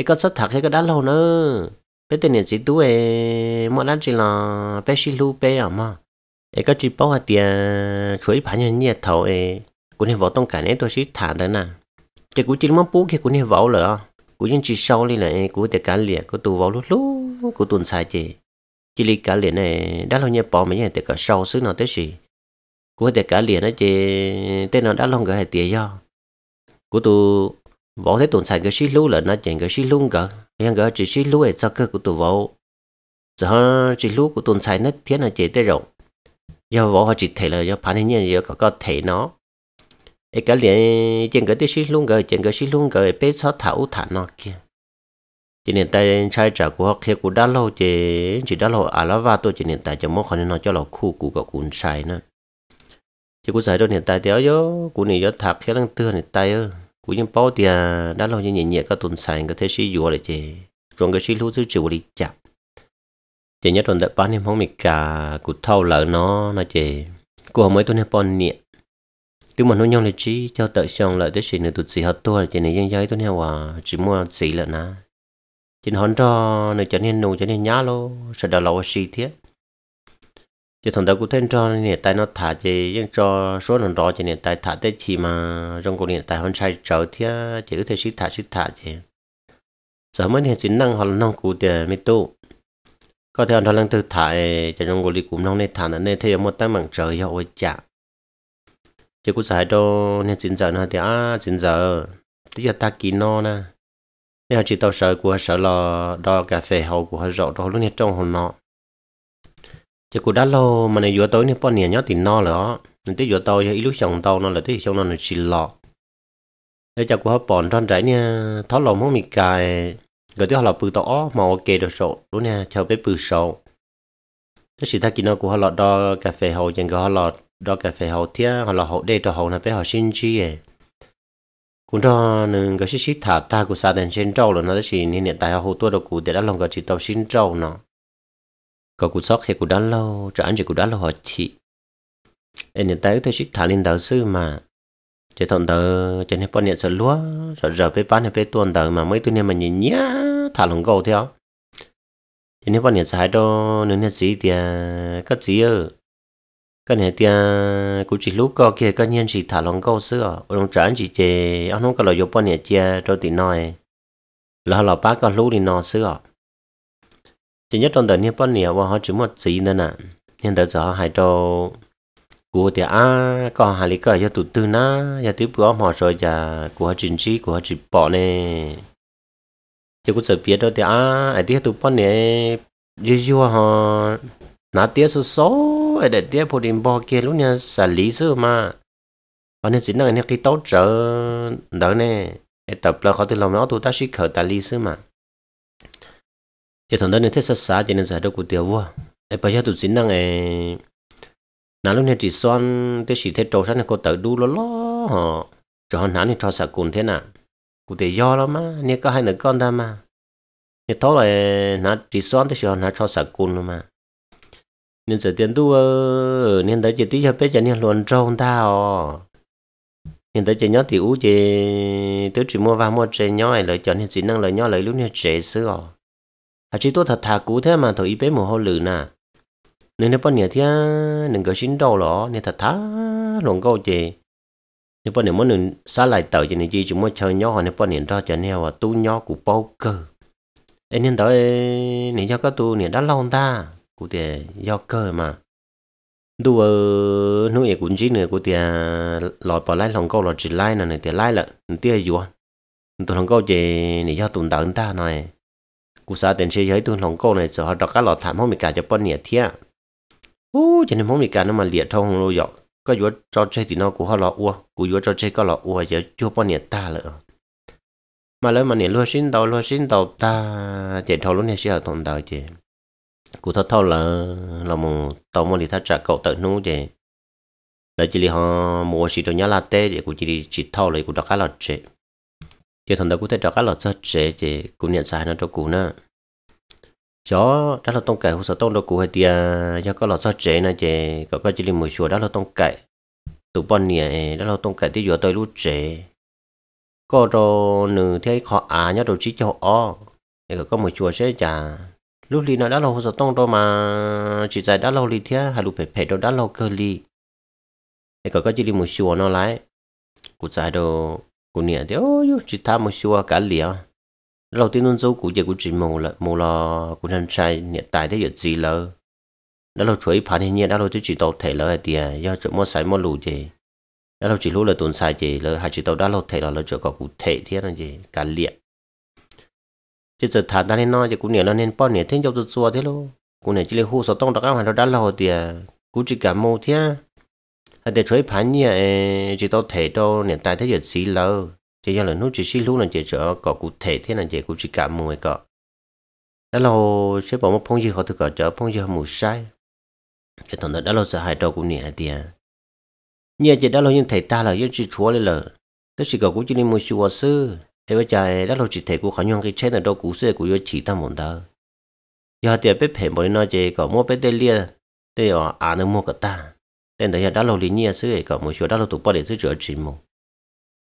ấy có sót thật hay có đá lâu nữa bé tên này chỉ tú ấy mọi lần chỉ là bé xí lu bé à mà ấy có chỉ bao hạt tiền chuối bán nhân nhiệt thầu ấy cũng nên vào tông cả nên tôi chỉ thả đấy nè chỉ cũng chỉ mong bố kia cũng nên vào là, cũng chỉ sau đi này cũng để cả liền, của tù vào lúc lúc của tuần sai chỉ, chỉ lý cả liền này đã lâu nhiệt bỏ mấy nhà để cả sau xứ nào tới gì của để cả liền nó chỉ tên nó đã long cái hai tiền do của tụ võ thế tồn sản cái xí lú là nó chèn cái xí lú cả nhưng cái chỉ xí lú ấy cho cơ của tụ võ giờ chỉ lú của tồn sản nó thiên là chỉ tới rồi do võ họ chỉ thể là do phản hình nhân do có có thể nó ấy cả liền chèn cái xí lú cả chèn cái xí lú cái bé xót thảo thả nó kia chỉ nên tại sai trả của họ kia của đã lâu chỉ chỉ đã lâu à lá va tôi chỉ nên tại cho mỗi khoản nó cho lò khu của cả cuốn sai nữa chỉ có giải đơn hiện tại đéo gió của này gió thạc khé lăng tưa này tay ơ của những bao tiền đã lâu như nhẹ nhẹ các tuần sài có thể sử dụng để chơi còn cái sử lưu giữ chịu đi chặt chỉ nhất tuần đã bán em không mình cả của thâu lợ nó nó chơi của mới tuần này bán nhẹ cứ mà nó nhau là chỉ cho tự xong lại tới xin nửa tuổi gì hết tua là chỉ này dân giấy tuần em hòa chỉ mua gì là na chỉ hòn cho này chân nên nụ chân nên nhá lô sẽ đào lâu xì thiết chỉ thằng đó cũng tên cho nên tại nó thả chỉ nhưng cho số lần đó cho nên tại thả tới chỉ mà trong cuộc hiện tại hơn sai trở thì à, chỉ có thể xí thả xí thả chỉ giờ mới hiện chính năng hoặc là năng cụ để mới tu có thể ta đang từ thả à, chỉ trong cuộc này cũng năng này thả nên thấy một tay bằng trời hiệu với chả chỉ có giải đâu nên chính giờ nó thì à chính giờ tí giờ ta kỳ no nè nếu chỉ tao sợ của sợ là đo cà phê hậu của họ rộ đó luôn này trong hồn nọ thì cụ đã lo mà này vừa tối nên bọn nhỉ nhớ thì no rồi lỡ nên tới vừa tối thì lúc chồng tàu nó là tới chồng nó là chỉ lọ để cho cô họ bọn tròn trái nha tháo lòng không bị cài rồi tới họ là bự tỏ mà ok được sổ đúng nha chờ bé bự sổ cái sự thay kỳ nó của họ là đo cà phê hậu chẳng có họ là đo cà phê hậu thia họ là hậu đây cho hậu là bé họ xin chi ấy cũng đó nên cái sự thả ta của sa đen xin trâu là nó chỉ nên hiện tại họ hậu tua được cụ để đã lòng cái chỉ tàu xin trâu nó có cuộc sống hay cụ đã lâu trả anh chị cụ đã lâu họ chị em nhận tới tôi chỉ thả lên đầu sư mà chỉ thọn tờ cho nên bọn nhận sợ lúa sợ giờ phải bán hay phải tuần tờ mà mấy tôi này mà nhìn nhá thả lòng cầu theo cho nên bọn nhận sai đó nên nhận gì thì cất gì ơ cái này thì cũng chỉ lúc có kia các nhân chỉ thả lòng cầu sư ở à. ông trả anh chị chè ông không có lời giúp bọn nhận chia cho tiền nói là họ bác có lúc thì nói sư ở chỉ nhất trong đời niên bao nhiêu và họ chỉ một gì nữa nè nhân đời giờ hai đầu của thì à có hai lý cái cho tụt tư na cho tiếp bữa họ rồi giờ của chính trị của chỉ bỏ nè chỉ có sự biết đó thì à ai tiếc tụt bao nhiêu như dư à họ nã tiếc số số ai để tiếc phụ đình bỏ kia lúc nha xử lý sự mà và nên chỉ năng anh khi tốt trở đỡ nè tập là khó từ lòng nó tụt ta chỉ khởi ta lý sự mà thì thằng đó nên thế sát sát cho nên giải đâu của tiêu vua ai bây giờ tụi chính năng ấy ờ, nà lúc này chỉ xoan thế chỉ thế trâu sát này có tự đu lo lo họ cho hắn hắn thì cho sạc cùng thế nào cụ thể do lắm mà nè có hai đứa con ta mà nè thó là ờ, nà chỉ xoan thế chỉ hắn hắn cho sạc cùng mà nên giờ tiền tu ờ, nên tới chỉ tí cho bé cho nên luồn trâu ta ò hiện tới chỉ nhớ thì ú chỉ tới chỉ mua vàng mua chè nhói lợi chọn nên chỉ năng lợi nhói lợi lúc này trẻ xứ ò thà chỉ tôi thật thà cú thế mà thổi bé mồ hôi lử nà nên nếu bao nhiêu thì đừng cái xin đâu lỏ nên thật thà luôn câu chị nếu bao nhiêu muốn đừng xa lại tờ cho nên chỉ chúng mới chơi nhỏ họ nếu bao nhiêu đó cho nên là tu nhỏ của bao cơ em nên tới nên cho các tu nên đã lâu ta cụ thể do cơ mà đu nuôi cũng chỉ nữa cụ thể lọt bỏ lại lòng câu lọt chỉ lại này thì lại là tia yuan tôi lòng câu chị nên do tụng tận ta này กูสาเต็นเชยให้ตุนหลงโกในจะฮอดอกก็หลอดถามห้องมีการจะป้อนเนี่ยเที่ยอู้จะในห้องมีการนั่นมันเหลียดเท่าหงโลหยอกก็ยัวจอดเชยตีนอกูฮอดหลออ้วกูยัวจอดเชยก็หลออ้วจะยัวป้อนเนี่ยตาเลยมาเลยมันเนี่ยลัวชิ้นเตาลัวชิ้นเตาตาเจ็ดเท่าลุ้นเนี่ยเชียวตรงเตาเจกูเท่าเท่าละเรามูเตาโมลิทัชจะเก่าเตอนู้เจแล้วจีรีฮอมัวสีตัวเนี้ยลาเต้เดี๋ยวกูจีรีจิตเท่าเลยกูดอกก็หลอดเจ thì thằng đó cũng thấy cho các lọ cho trẻ chỉ cũng nhận sai nó cho cụ nữa chó đó là tông cải hồ sở tông đó cụ hay tia cho các lọ cho trẻ này thì à, có cái chỉ là mùi chùa đó là tông cải tụ bọn nè đó là tông cải thì vừa tôi lúc trẻ có đồ nữ thấy khó à nhớ đồ chỉ cho o thì có mùi chùa sẽ trả lúc đi nó đã lâu hồ sở tông đó mà chỉ dài đã lâu đi thế hà lục phải phải đó đã lâu cơ ly thì có cái chỉ là mùi chùa nó lại cụ dài đồ cô nè thì ôi chỉ tham một số xíu cả liền đầu tiên luôn dấu cụ giờ của chị mù là mù là của thằng trai nè tài đấy giờ gì lơ đó là chuối phản hình nhiên đó là chỉ tàu thể lơ thì do chỗ mua sắm mua lù gì đó là chỉ lúc là tuần sai gì lơ hay chỉ tàu đó là thể là là chỗ có cụ thể thế là gì cả liệt, chứ giờ thả ra nên nói thì cũng nè nó nên bao nè thêm cho tôi xua thế luôn cũng nè chỉ là hô sáu tông đó các bạn nó đã lâu thì cũng chỉ cả mù thế Ờ, ta để chơi phán nhỉ ờ, chỉ tao thể đâu nền tại thế giới xí lâu chỉ cho lần nút chỉ xí lúc là chỉ cho có cụ thể thế là chỉ cụ chỉ cảm mùi cọ đó là sẽ bỏ một phong gì họ thực cọ chở phong gì họ mù sai cái thằng đó đó là sợ hại đâu cũng nhẹ tiền. à nhẹ chỉ đó là những thầy ta là những chỉ chúa lên lờ tất chỉ cọ cũng chỉ nên mua chùa sư thế bây giờ ờ, đó là chỉ thể của khả năng cái chết là đâu cũng sẽ cũng chỉ ta muốn đó giờ thì biết phải mỗi nơi chỉ có mua bé tê liền để ở anh mua cả ta nên đấy là đã lâu lý nhiên sư ấy có một số đã lâu tụ bỏ để sư rửa chỉ mù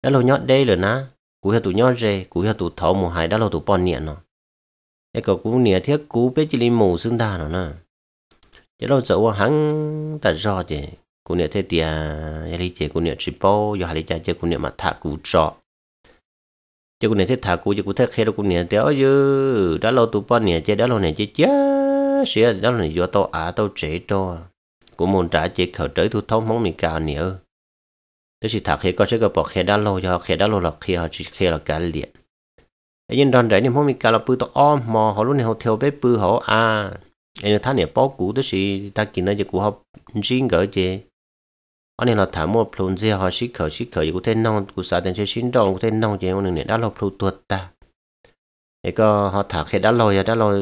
đã lâu nhót đây rồi ná cú hiệu tụ nhót rề cú hiệu tụ thấu mù hai đã lâu tụ bỏ nhẹ nó ấy cậu cú nhẹ thiết cú biết chỉ linh mù xương đa nó nè chỉ lâu sợ à, hắn ta do chứ cú nhẹ thế tiề ya lý chế cú nhẹ chỉ bao ya lý cha chế cú nhẹ mà thả cú trọ chế cú nhẹ thiết thả cú chế cú thế khi đâu cú nhẹ thế ơi đã lâu tụ bỏ nhẹ chế đã lâu nhẹ chế chết sẽ à, đã lâu nhẹ do tao à tao chế cho của môn trả chế khẩu tới thu thống mong mình cả nữa tức là thà khi có sẽ có bỏ khi đã lâu cho khi đã lâu là khi họ chỉ khi là cả liền ấy nhưng đòn đấy thì mong mì cả là bự to om mò họ luôn này họ theo bé bự họ à ấy là thà này bỏ cũ tức là ta kia này của họ riêng gỡ chế anh này là thả mua plon gì họ chỉ khởi chỉ khởi của tên nông của xã tên chơi xin đòn của tên nông chế ông này đã lâu plon tuột ta ấy có họ thả khi đã lâu rồi đã lâu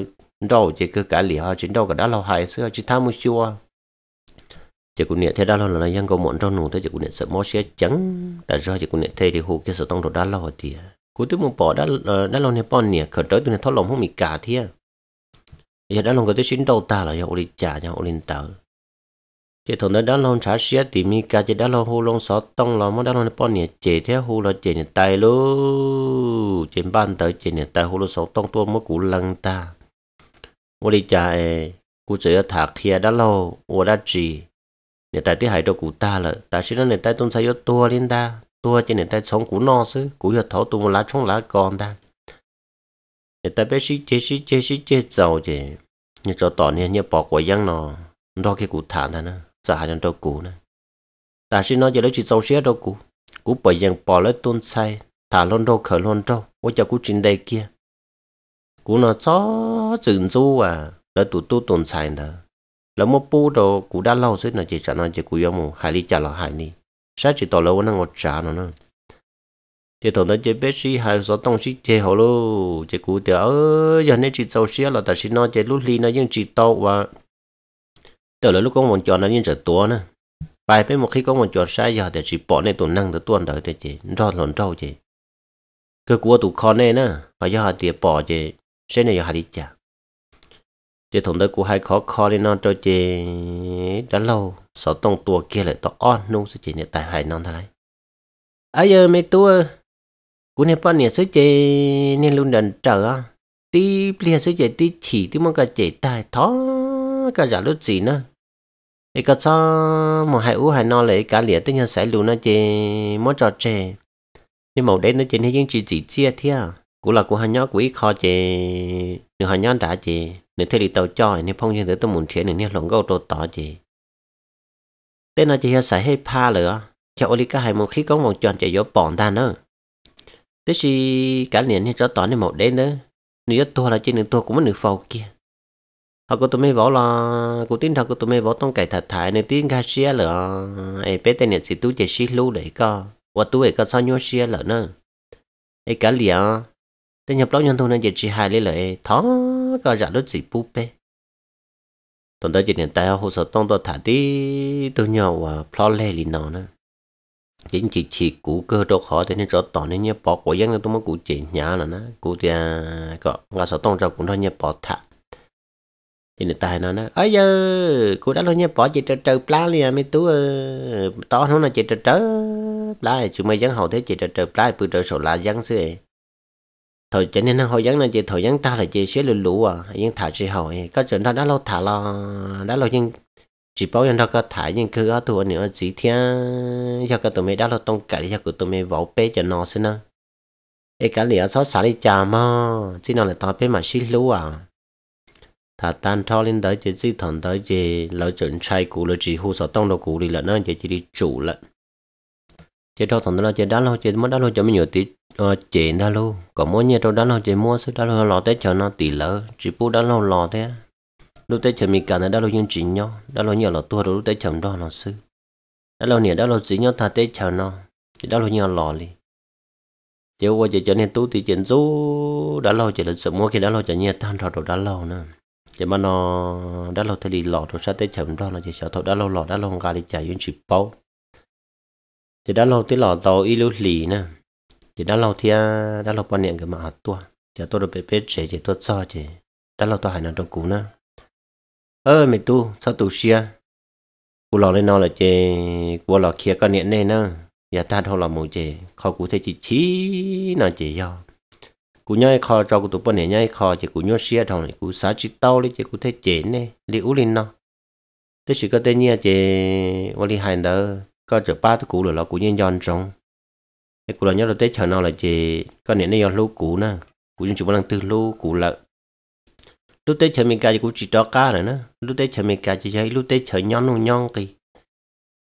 đâu chỉ cứ cả liền họ chỉ đâu cả đã lâu hại xưa chỉ thả mua chua chỉ cũng niệm thế đó là là dân có muốn trong nụ thế chỉ cũng niệm sợ mót xe trắng tại do chỉ cũng niệm thế thì hụt cái sợ tông rồi đã lo thì cú tức muốn bỏ đã ờ, đã lo nè bọn nè khởi tới tôi này thoát lòng không bị cả thế à. giờ đã lòng cái tới xin đầu ta là giờ ổn trả nhau ổn tờ chỉ thằng đó đã lòng trả xe thì mi cả chỉ đã lòng hụt lòng sợ tông lo mới đã lòng này bọn nè chế thế hụt là chế nè tay lú chế ban tới chế nè tay hụt là sợ tông tôi mới cú lăng ta ổn trả à, cú chỉ thả khía đã lòng, ổn đã chỉ nè tại cái hải đồ của ta là tại sao nè tại tôn sai yo tua lên ta tua trên nè tại sống của nó chứ của yo thấu tụm lá trong lá còn ta nè tại bé xí chế xí chế xí chế giàu chứ nè cho tỏ nè nhớ bỏ quả giang nó đó cái cụ thả ta nè giờ hai nhân đâu cụ nè tại sao nó giờ lấy chỉ giàu xí đâu cụ cụ bởi giang bỏ lấy tôn sai thả luôn đâu khởi luôn đâu ôi cho cụ trên đây kia cụ nó chó dừng du à đã tụt tu tôn sai nữa แล้วมั่วปูโตกูด้านเล่าซึ่งน่ะจีจานะจีกูยอมหายลีจ่าละหายนี่ใช่จีต่อแล้ววันนั้นอดจานะนะจีตอนนั้นจีเบสีหายสอต้องชิเจหัวลูจีกูเดี๋ยวเอออย่างนี้จีเจ้าเสียแล้วแต่ชินอจีลุลีนะยังจีโตว่าเดี๋ยวแล้วลูกกงวงจรนั้นยังจะตัวนะไปไปหมดขี้กงวงจรใช่ยาแต่จีปอในตัวนั่งตัวตัวเดี๋ยวจีรอดหล่นเจ้าจีก็กลัวตุกคอแน่นะพยาหาเตียปอจีเส้นในยาหาดิจ่า để thằng đấy cô hay khó khó lên non cho chị đã lâu sợ tông tua kia lại tỏ on nung sẽ chị nhận tài hại non thay ai giờ mấy tua cô nên bao nhiêu sẽ chị nên luôn đần trở à? tí bia sẽ chị tí chỉ tí mong cả chị tài thó cả giả lúc gì nữa thì cả cho một hai u hai non lấy cả lĩa tới nhau sẽ luôn nó chị mất trò chè nhưng màu đấy nó chỉ thấy những chị chỉ chia thế à cũng là của hai nhóc của ít kho chị được hai nhóc đã chị nên thế thì tàu cho nếu phong nhân tới tôi muốn chế nên lòng gấu đồ tỏ gì tên là chỉ sai hay pha lửa cho ô cả hai một khí có một tròn chạy vô bọn ta nữa thế thì cả liền như cho tỏ nên một đến nữa nếu tôi là chỉ đường tôi cũng mất được phàu kia họ có tôi mới võ là của tin thật của tôi mới võ tông cải thật thái nên tiếng ga xe lửa ai biết tên nhận sĩ tú chạy xí lưu để co và tôi ấy có sao nhau xe lửa nữa ai cả liền tên nhập lão nhân thu nên chỉ xí hai lấy lại thó ก็จะรู้จีปุ๊บเป้ตอนนั้นจีเนี่ยแต่หัวสต้องตัวถ่ายที่ตัวเนาะว่าพลอเล่ลีนอนะจีจีจีกูเกิดดอกหอแต่เนี่ยจอดต่อเนี่ยปอกว่ายังตัวมันกูจีหยาหน่ะนะกูเดียก็งาสต้องจะกูทอนเนี่ยปอถ่าจีเนี่ยตายนั่นนะเอ้ยกูได้เลยเนี่ยปอจีจะเจอปลาเลยไม่ตัวตอนนั้นจีจะเจอปลาจุไม่ยังหอเทจีจะเจอปลาปืนเจอโซลายังเสีย thời cho nên hồi giáng này chị thời giáng ta là chị sẽ lũ lũ à nhưng thả chị hồi có chuyện đó đã lâu thả lo đã lâu nhưng chỉ bảo rằng đó có thả nhưng cứ ở tuổi nữa chỉ theo cho các tụi mình đã lâu tông cả cho tụi mình vào bê cho nó xin nữa ấy cả liệu số xả đi chà mò chỉ nói là tao bê mà xí lũ à thả tan thao lên tới chị chỉ thằng tới chị lỡ chuyện sai cũ lỡ chị hú sợ tông đồ cũ đi là nó chị chỉ đi chủ lận chế đâu thằng đó chế đá lâu chế mới đá lâu chế mới nhiều tí chế đá lâu còn mỗi nhà đâu đá lâu chế mua số đá lâu lò tết cho nó tỷ lỡ chỉ bù đá lâu lò thế lúc tết chờ mình cả là đá lâu nhưng chỉ nhau đá lâu nhiều là tua rồi lúc tết chồng đó nó sư đá lâu nhiều đá lâu chỉ nhau thà tết chờ nó chỉ đá lâu nhiều lò đi chế qua chế cho nên tú thì chế rú đá lâu chế là sợ mua khi đá lâu chế nhiều than rồi đồ đá lâu nữa chế mà nó đá lâu thì đi lò rồi sao tết chồng đó là chế sợ thôi đá lâu lò đá lâu gà đi chạy nhưng chỉ bao thì đã lâu tí lò tàu y lưu lì nè thì đã lâu thì à, đã lâu quan niệm cái mà tua thì tôi được biết chế thì tôi cho thì đã lâu tôi hành nào trong cũ nè ơ mày tu sao tu xia cú lò lên nó là chế cú lò kia con niệm này nè giờ dạ ta thôi là một chế kho cú thấy chỉ chí nó chế do cú nhai kho cho cú tụi quan niệm nhai kho chỉ cú nhớ xia thằng này cú xả chỉ tao lấy chỉ cú thấy chế nè liu lên nó thế chỉ có tên nhia chế ô li hành đó có chợ ba thứ là nó cũng nhân giòn trong cái cũ là nhớ là tết chờ nào là chỉ có nên nó lú cũ nè cũ chúng chúng đang tư lú cũ là lúc tết chờ mình cả chỉ cũng chỉ cho cá rồi nè lúc tết chờ mình cả chỉ thấy lúc tết chờ nhon nó nhon thì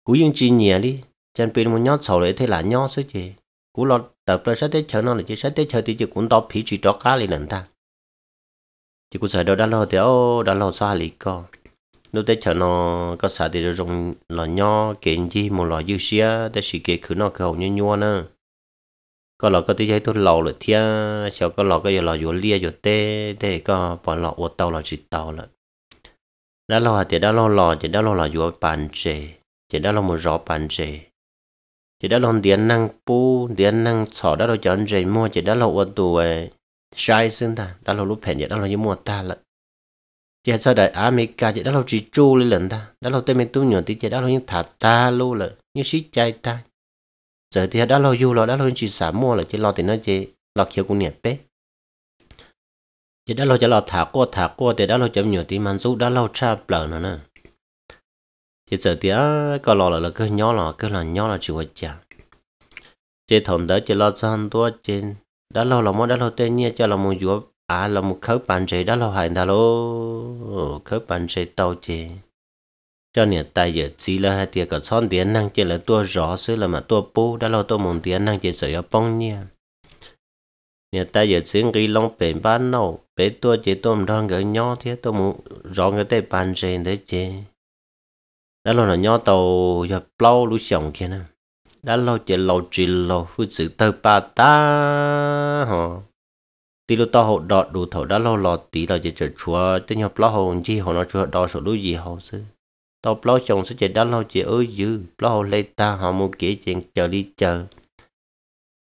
cũ những chỉ nhẹ đi chân pin một nhon sầu lại thế là nhon sức gì cũ lo tập ra sát tết chờ nào là chỉ sát tết chờ thì chỉ cũng đọc phí chỉ cho cá lên nè ta chỉ cũng sợ đó đã lo thì ô đã lo sao lì con lúc đấy cho nó có xả thì rong lò nho kiện chi một lò dư xía để xì kề khử nó khẩu như nhua nữa có lò có tí giấy tôi lò rồi thia sau có lò có giờ lò dùa lia dùa tê thế có bỏ lò ô tàu lò chỉ tàu lận đã lò thì đã lò lò thì đã lò lò dùa bàn chè thì đã lò một rõ bàn chè thì đã lò điện năng pu điện năng sọ đã lò chọn chè mua thì đã lò ô tù ờ, sai xương ta đã lò lúc thèn thì đã lò như mua ta lận giờ sau đại á mỹ cả giờ đó lâu chỉ chu lên lần ta đã lâu tên mình tu nhường thì giờ đã lâu những thả ta lâu là như sĩ chạy ta giờ thì đã lâu du lo đã lâu chỉ xả mua là chỉ lo thì nó chỉ lo kiểu cũng nhẹ bé giờ đã lâu chỉ lo thả qua thả qua thì đã lâu chậm nhường thì mình giúp đã lâu cha bờ nữa nè giờ giờ thì có lo là là cứ nhỏ là cứ là nhỏ là chỉ vợ chồng chỉ thầm đó chỉ lo cho anh tua trên đã lâu là món đã lâu tên nhẹ cho là một vụ à là một khớp bàn chế đó là hoàn ta lô khớp bàn chế tàu chế cho nên ta giờ chỉ là hai tiền cả son tiền năng chỉ là tua rõ xứ là mà tua bố đó là tua mong tiền năng chỉ sợ yếu bông nha nè tại giờ chỉ cái lòng bền bán nâu bể tua chế chỉ tôm đang gỡ nhỏ thế tôi muốn rõ cái tay bàn chế để chế đó lo là nhỏ tàu giờ lâu lúc sống kia nè đó là chế lâu chỉ lâu phụ sự tơ ba ta hả tí lúc tao học đọt đủ thầu đã lo lò tí là chỉ chờ chúa tên nhập lo hậu chi hậu nó chúa đo số lúa gì hậu sư tao lo chồng sẽ chạy đã lo chỉ ơi dư lo hậu lấy ta họ mua kế chuyện chờ đi chờ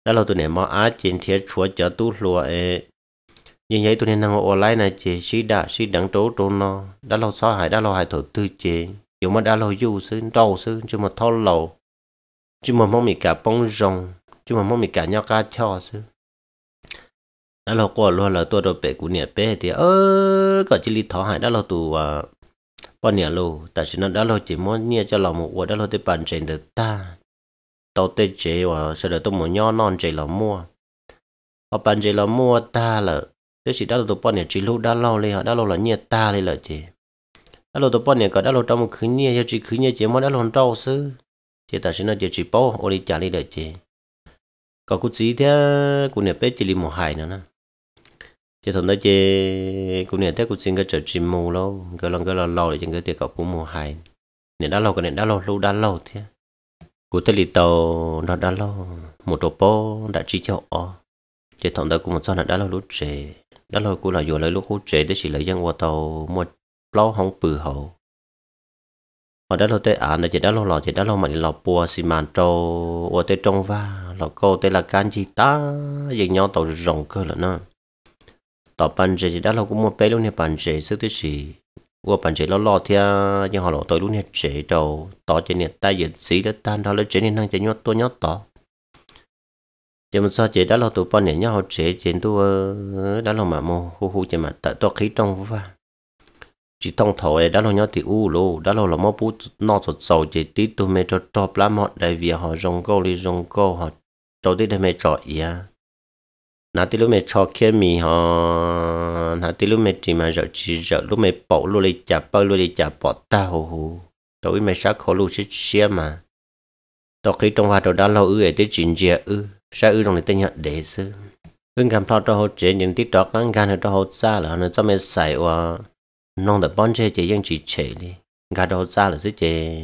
đã lo tụi này mà á chuyện thiệt chúa chờ tu lùa ê như vậy tụi này nằm ở lại này chỉ sĩ đã sĩ đẳng trố trố nó đã lo xóa hại đã lo hại thổ tư chị dù mà đã lo du sư đầu sư chứ mà thâu lầu chứ mà mong mình cả bông rồng chứ mà mong mình cả nhau cá cho sư đã lo qua lo là tôi đâu bé cũng nhẹ bé thì ơ có chỉ lý thọ hại đã lo tù à bao nhẹ lô tại sao nó đã lo chỉ muốn nhẹ cho lòng một quả đã lo tới bàn chén được ta tao tê chế và sau đó tôi muốn nho non chế là mua họ bàn chế là mua ta là thế chỉ đã lo tụ bao nhẹ chỉ lúc đã lo lên họ đã lo là nhẹ ta lên là chế đã lo tụ bao nhẹ cả đã lo trong một khứ nhẹ cho chỉ khứ nhẹ chế muốn đã lo trâu sư chế tại sao nó chỉ chỉ bao ô đi trả đi là chế có cú chỉ thế cú nhẹ bé chỉ lý một hại nữa nè chỉ thằng nói chơi cũng nền thế cũng xin cái trở chim mù lâu cái lần cái là lâu để chẳng cái tiền cọc cũng mù hài nền đã lâu cái nền đã lâu lâu đã lâu thế cụ thể lì tàu nó đã lâu một đồ po đã chi cho o chỉ thằng đó cũng một sao đã lâu lúc trẻ đã lâu cũng là vừa lấy lúc hút trẻ để chỉ lấy dân qua tàu một lâu không bự hậu mà đã lâu tới à này chỉ đã lâu lò chỉ đã lâu mà lò bùa xi măng trâu ở tới trong va lò câu tới là can chi ta dành nhau tàu rộng cơ là nó ต่อปันเจได้เราก็มัวไปลูกเนี่ยปันเจซึ่งที่สี่ว่าปันเจแล้วรอเที่ยยังหอหลตัวลูกเนี่ยเจเจ้าต่อเจเนี่ยตายเหยียดสีแล้วตานเราแล้วเจเนี่ยนั่งจะยอดตัวยอดต่อเจมันซาเจได้เราตัวปันเนี่ยยอดเจเจตัวได้เรามาโมฮูฮูเจมาแต่ตัวขี้ตรงฟ้า chỉ tông thổi đã lo nhớ thì u lô đã lo là mò bút nọ sột sầu chỉ tí tụi mẹ cho cho lá mọt đại vì họ rong câu li rong câu họ cho tí đại mẹ cho ý à nó tí lúc mẹ cho kia mì họ nó tí lúc mẹ chỉ mà rợ chỉ rợ lúc mẹ bỏ luôn đi chả bỏ luôn đi chả bỏ ta hồ hồ đối mẹ sát khó luôn xích xia mà đó khi trong hoa đầu đã lâu ư ấy tới chuyện gì à ư sao ư trong này tên nhận để sư ưng cảm thọ cho họ chế những tí đó ngăn gan cho họ xa là nó cho mẹ xài qua nông đã bón chế chỉ dân chế đi gà đó xa là sẽ chế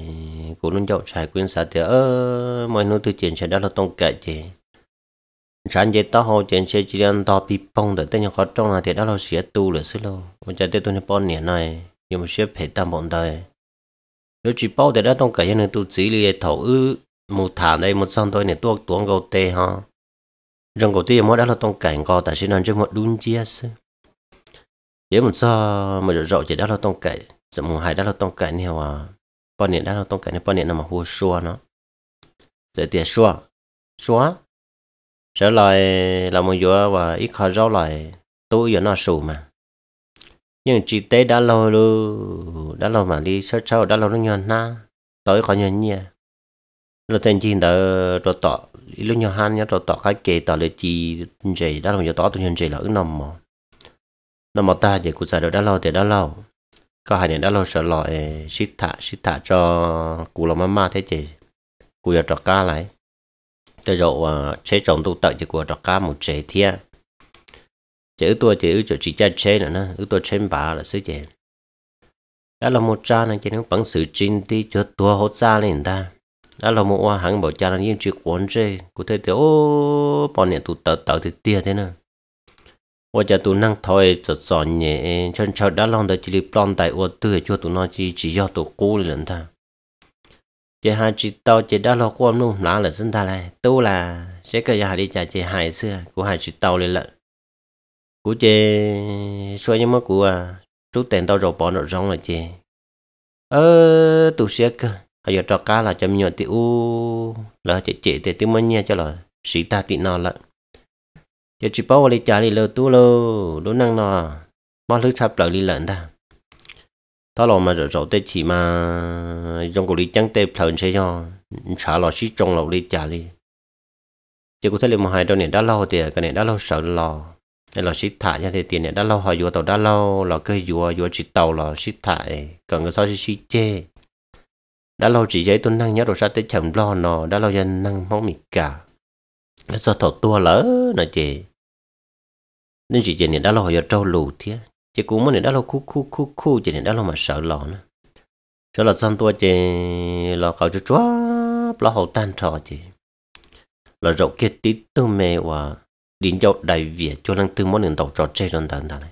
cũng luôn dậu xài quyên xả thì ơ mọi nô tư chuyện sẽ đó là tông cả chế sáng giờ tao hồ chuyện xe chỉ đang tao bị bông để tao nhà khó trong là thì đã lo xía tu rồi xí lo mà chả tôi nên bón nhẹ này nhưng mà xía phải tam bọn đời nếu chỉ bao để đó trong cái này tu chỉ lì thầu ư một thảm đây một sang tôi này tuột tuồng gầu tê ha rừng cổ tiên mới đã là trong cảnh gò tại xin ăn cho một đun chia sư nếu một sao mà rõ chỉ đó là trong cảnh giờ mùng hai đó là trong cảnh nhiều à bón nhẹ đó là trong cảnh này bón nhẹ mà hua xua nó giờ tiền xua xua trở lại là một chỗ và ít khó rau lại tôi vẫn là sù mà nhưng chị tế đã lâu luôn đã lâu mà đi sơ sâu đã lâu nó nhon na tới khỏi nhon nhia lo tên chị đã rồi tỏ lúc nhon han nhớ rồi tỏ cái kệ tỏ lời chị chị đã lâu giờ tỏ tôi nhon chị là ứng nằm mà nằm mà ta thì cũng xài được đã lâu thì đã lâu có hai 年 đã lâu sợ lọi xích thả xích thả cho cụ lòng mama thế chị cụ giờ trọt ca lại Ờ, tôi rộ chế trồng tu tật chỉ của trọc cá một chế thia chế tôi chế cho chỉ cha chế nữa nè ưu tôi chế bà là sứ chế đó là một cha này chế nó bằng sự chính đi cho tôi hốt ra lên ta đó là một hoa hàng bảo cha là những chuyện quấn chế cụ thể thì ô bọn này tu tật tật thì tia thế nè và cha tụi năng thôi cho sọn nhẹ cho chờ đã lòng đời chỉ lip lòng tại ô tư cho tụi nó chỉ chỉ do tụi cố lên ta chị hai chị tàu chị đã lo quan luôn lá là sinh ta này tu là sẽ cơ gia đi chả chị hai xưa của hai chị tàu lên lợn của chị xoay những mắt của à, chú tiền tao rồi bỏ nó rong là chị ờ tụ sẽ cơ bây giờ cho cá là chấm nhỏ tiêu là chị chị thì tiêu mới nghe cho là sĩ ta tị nó lợn giờ chị bảo đi chả đi lơ tu lơ đồ năng nó mà thứ sắp lại đi lợn ta ta lo mà rồi rồi tới chỉ mà trong cổ đi chẳng tê phởn sẽ cho xả lo xí trong lầu đi trả đi chỉ có thể là một hai đôi nền đã lâu thì cái nền đã lâu sợ lo nên là xí thải ra thì tiền nền đã lâu họ vừa tàu đã lâu là cái vừa vừa chỉ tàu là xí thải còn người sau xí chê đã lâu chỉ giấy tôi năng nhớ đồ ra tới chậm lo nó đã lâu dân năng máu mì cả sao thầu tua lỡ nè chị nên chỉ chị nền đã lâu họ trâu lù thế chị cũng muốn để đó lo khu khu khu khu chị để đó lo mà sợ lo nữa sợ là xong tôi chị lo cậu cho chúa lo hậu tan trò chị lo rậu kia tí tư mê và điện cho đại việt cho năng tư muốn đường tàu trò chơi đơn tần này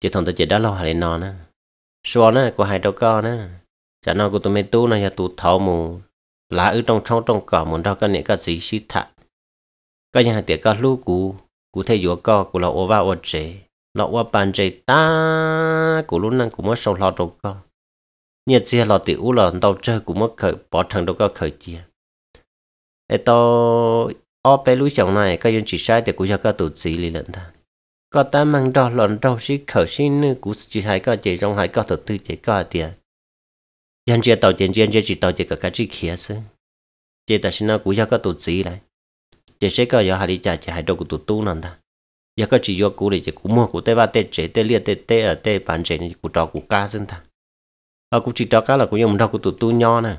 chị thằng ta chị đó lo hại nó nữa sau nữa có hai đâu con nữa chả nó của tôi mê tu này là tu thảo mù lá ở trong trong trong cỏ muốn đâu cái này cái gì xí thạ cái nhà hàng tiệc cái lú cũ cú thấy vừa co cú là ô va ô chế lọ qua bàn chạy ta của lúc năng của mất sâu lọ đâu có nhiệt chia lọ tiểu lọ đầu chơi của mất khởi bỏ thằng đâu có khởi chia ê to ở bên lối chồng này các dân chỉ sai để của cho các tổ chức lý luận ta có ta mang đo lợn đâu xí khởi sinh nữ của chỉ hai có chỉ trong hai có tổ tư chỉ có à tiền dân chia tàu tiền dân chỉ tàu chỉ cả cái chỉ khía chứ chỉ ta xin nó của cho các tổ chức lại chỉ sẽ có giờ hai đi trả chỉ hai đâu của tổ tu nè ta giờ có chỉ do cụ để chỉ cụ mua cụ tê ba tê chế tê lia tê tê ở tê bán chế này cụ trò cụ ca dân ta ở cụ chỉ trò cá là cụ dùng đâu cụ tụ tu nho nè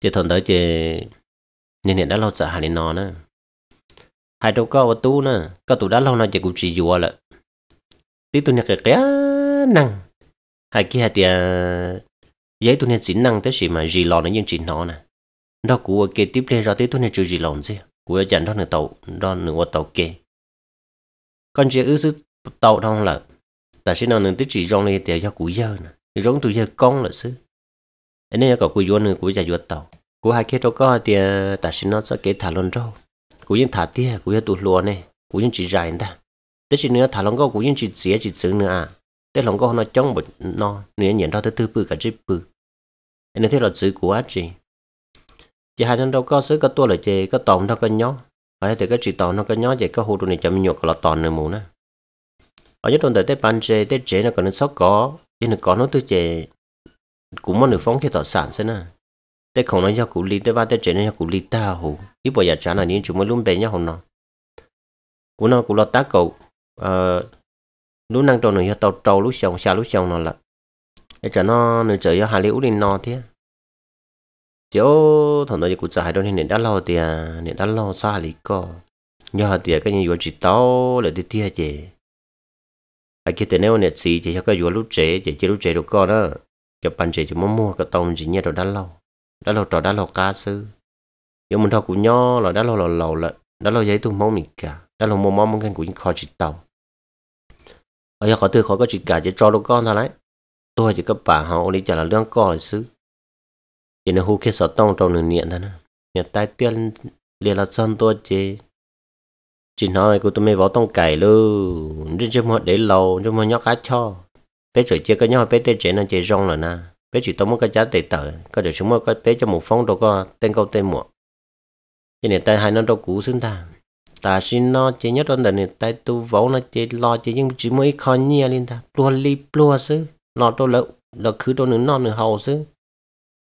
chỉ thằng tới chỉ nên hiện đã lâu sợ hà lên nó nè hai đâu có tu nè có tụ đã lâu nè chỉ cụ chỉ dùa lợ tí tu nhạc cái cái năng hai kia hai tia giấy tu nhạc chỉ năng tới gì mà gì lo nó nhưng chỉ nó nè đó cụ kế tiếp lên rồi tí tu nhạc chơi gì lòn chứ của chẳng đó nửa tàu đó nửa tàu kia con chỉ ư sức tàu trong là ta sẽ nói nửa tích chỉ rong lên để cho cú dơ nè rong tụi dơ con là sư nên có cú dơ nửa của chả vô tàu của hai kia đâu có thì à, ta sẽ nói sẽ kể thả luôn đâu cú những thả tia cú những tụt lúa này cú những chỉ dài ta thế chỉ nữa thả lòng có cú những chỉ dễ chỉ sướng nữa à thế lòng có nó chống một nó nửa nhận đó thứ tư bự cả chip bự nên thế là chữ của anh chị chị hai nên đâu có xứ cái tua là chị có tòn nó có nhó ấy thì cái chị tòn nó có nhó vậy có hồ đồ này chậm nhục là tòn nữa mù nè ở nhất đồn tới ban chế tới chế nó còn nó sót có thì nó có nó tới chế cũng muốn được phóng khi tỏ sản xem nè tới không nó do cụ lý tới ba tới chế nó do cụ lý ta hồ ít bỏ giờ trả là những chúng mới luôn bé nhá hồn nó cụ nó cụ lo tá cầu ờ, lúc năng trâu này do tàu trâu lúc xong xa lúc xong nó là để cho nó nó chơi do hà liễu đi no thế chỗ thằng nói cụ chạy đâu nên nền đã lo tiền nên đã lo xa lý co nhờ tiền cái gì chỉ tao là đi tia chị à kia tiền nếu nền xì thì cho cái vụ lúc trẻ chị chỉ lúc trẻ được con đó cho bạn trẻ chỉ muốn mua cái tông gì nhớ rồi đã lo đã lo trò đã lo cá sư nhưng mình thôi cũng nhỏ là đã lo là lầu là đã lo giấy tu máu mình cả đã lo mua máu mong cái cũng khó chỉ tao ở nhà có tư khó có chỉ cả chỉ cho được con thôi đấy tôi chỉ có bà họ đi trả là lương co là sư chỉ là hú khi sợ tông trong nửa niệm thôi nè nhà tai tiên liền là sơn tôi chế, chỉ nói cô tôi mới vào tông cày luôn nên cho mọi để lâu cho mọi nhóc cá cho bé sửa chia cái nhau bé tê chế nó chế rong là na bé chỉ tông một cái giá tệ tờ có được chúng mới có bé cho một phong đâu có tên câu tên muộn cho nên tai hai nó đâu cũ xứng ta ta xin nó chỉ nhất đời này tai tu vỗ nó chế lo chế nhưng chỉ mới khó nhia lên ta plua li plua xứ nó tôi lỡ là cứ tôi nửa nó nửa hầu xứ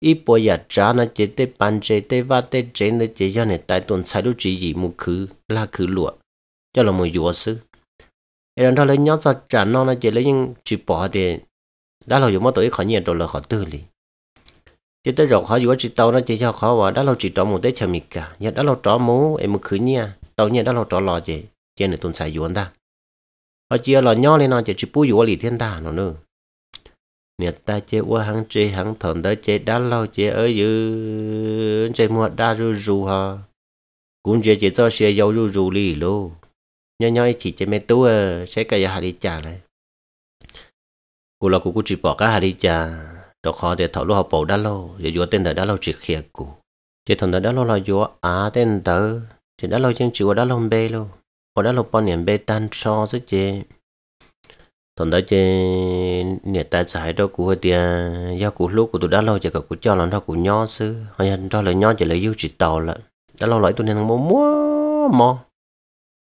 一波也渣呢，这得搬这得挖得这呢，这样呢，带动财路之一木去拉去落，叫了木钥匙。哎，让他来鸟在渣呢，那这来用去 bỏ 的，đã lâu dùng tới khỏi nhiều đồ là khỏi tư lý. Chỉ tới rồi khỏi dùng chỉ tàu nó chỉ cho khó và đã lâu chỉ trọ một tới chèo mịt cả, nhà đã lâu trọ mũ em một khứ nha, tàu nhà đã lâu trọ lò chị, chị này tuần xài dùng ta. Họ chỉ là nhỏ lên nó chỉ chỉ bù dùng lì thiên ta nó nữa nhiệt ta chế ua hăng chế hăng thọn đó chế đã lâu chế ở dư chế mua đá rù rù ha cũng chế chế cho xe dầu rù rù lì lô nhoi nhoi chỉ chế mấy tú à sẽ cái giờ hà đi trả này cô là cô cũng chỉ bỏ cái hà đi trả đó khó để thảo lúc học bổ đá lâu để dùa tên đời đá lâu chỉ khía cụ chế thằng đời đá lâu là dùa á tên tử chế đã lâu chân chịu đã lâu bê lô có đã lâu bao niệm bê tan so với chế thằng đó chơi nè ta chạy đó của thì do của lúc của tụi đã lâu chỉ cả của cho là nó của nho sư hay là cho là nho chỉ lấy yêu chỉ tàu là đã lâu lại tụi nên mua mua mò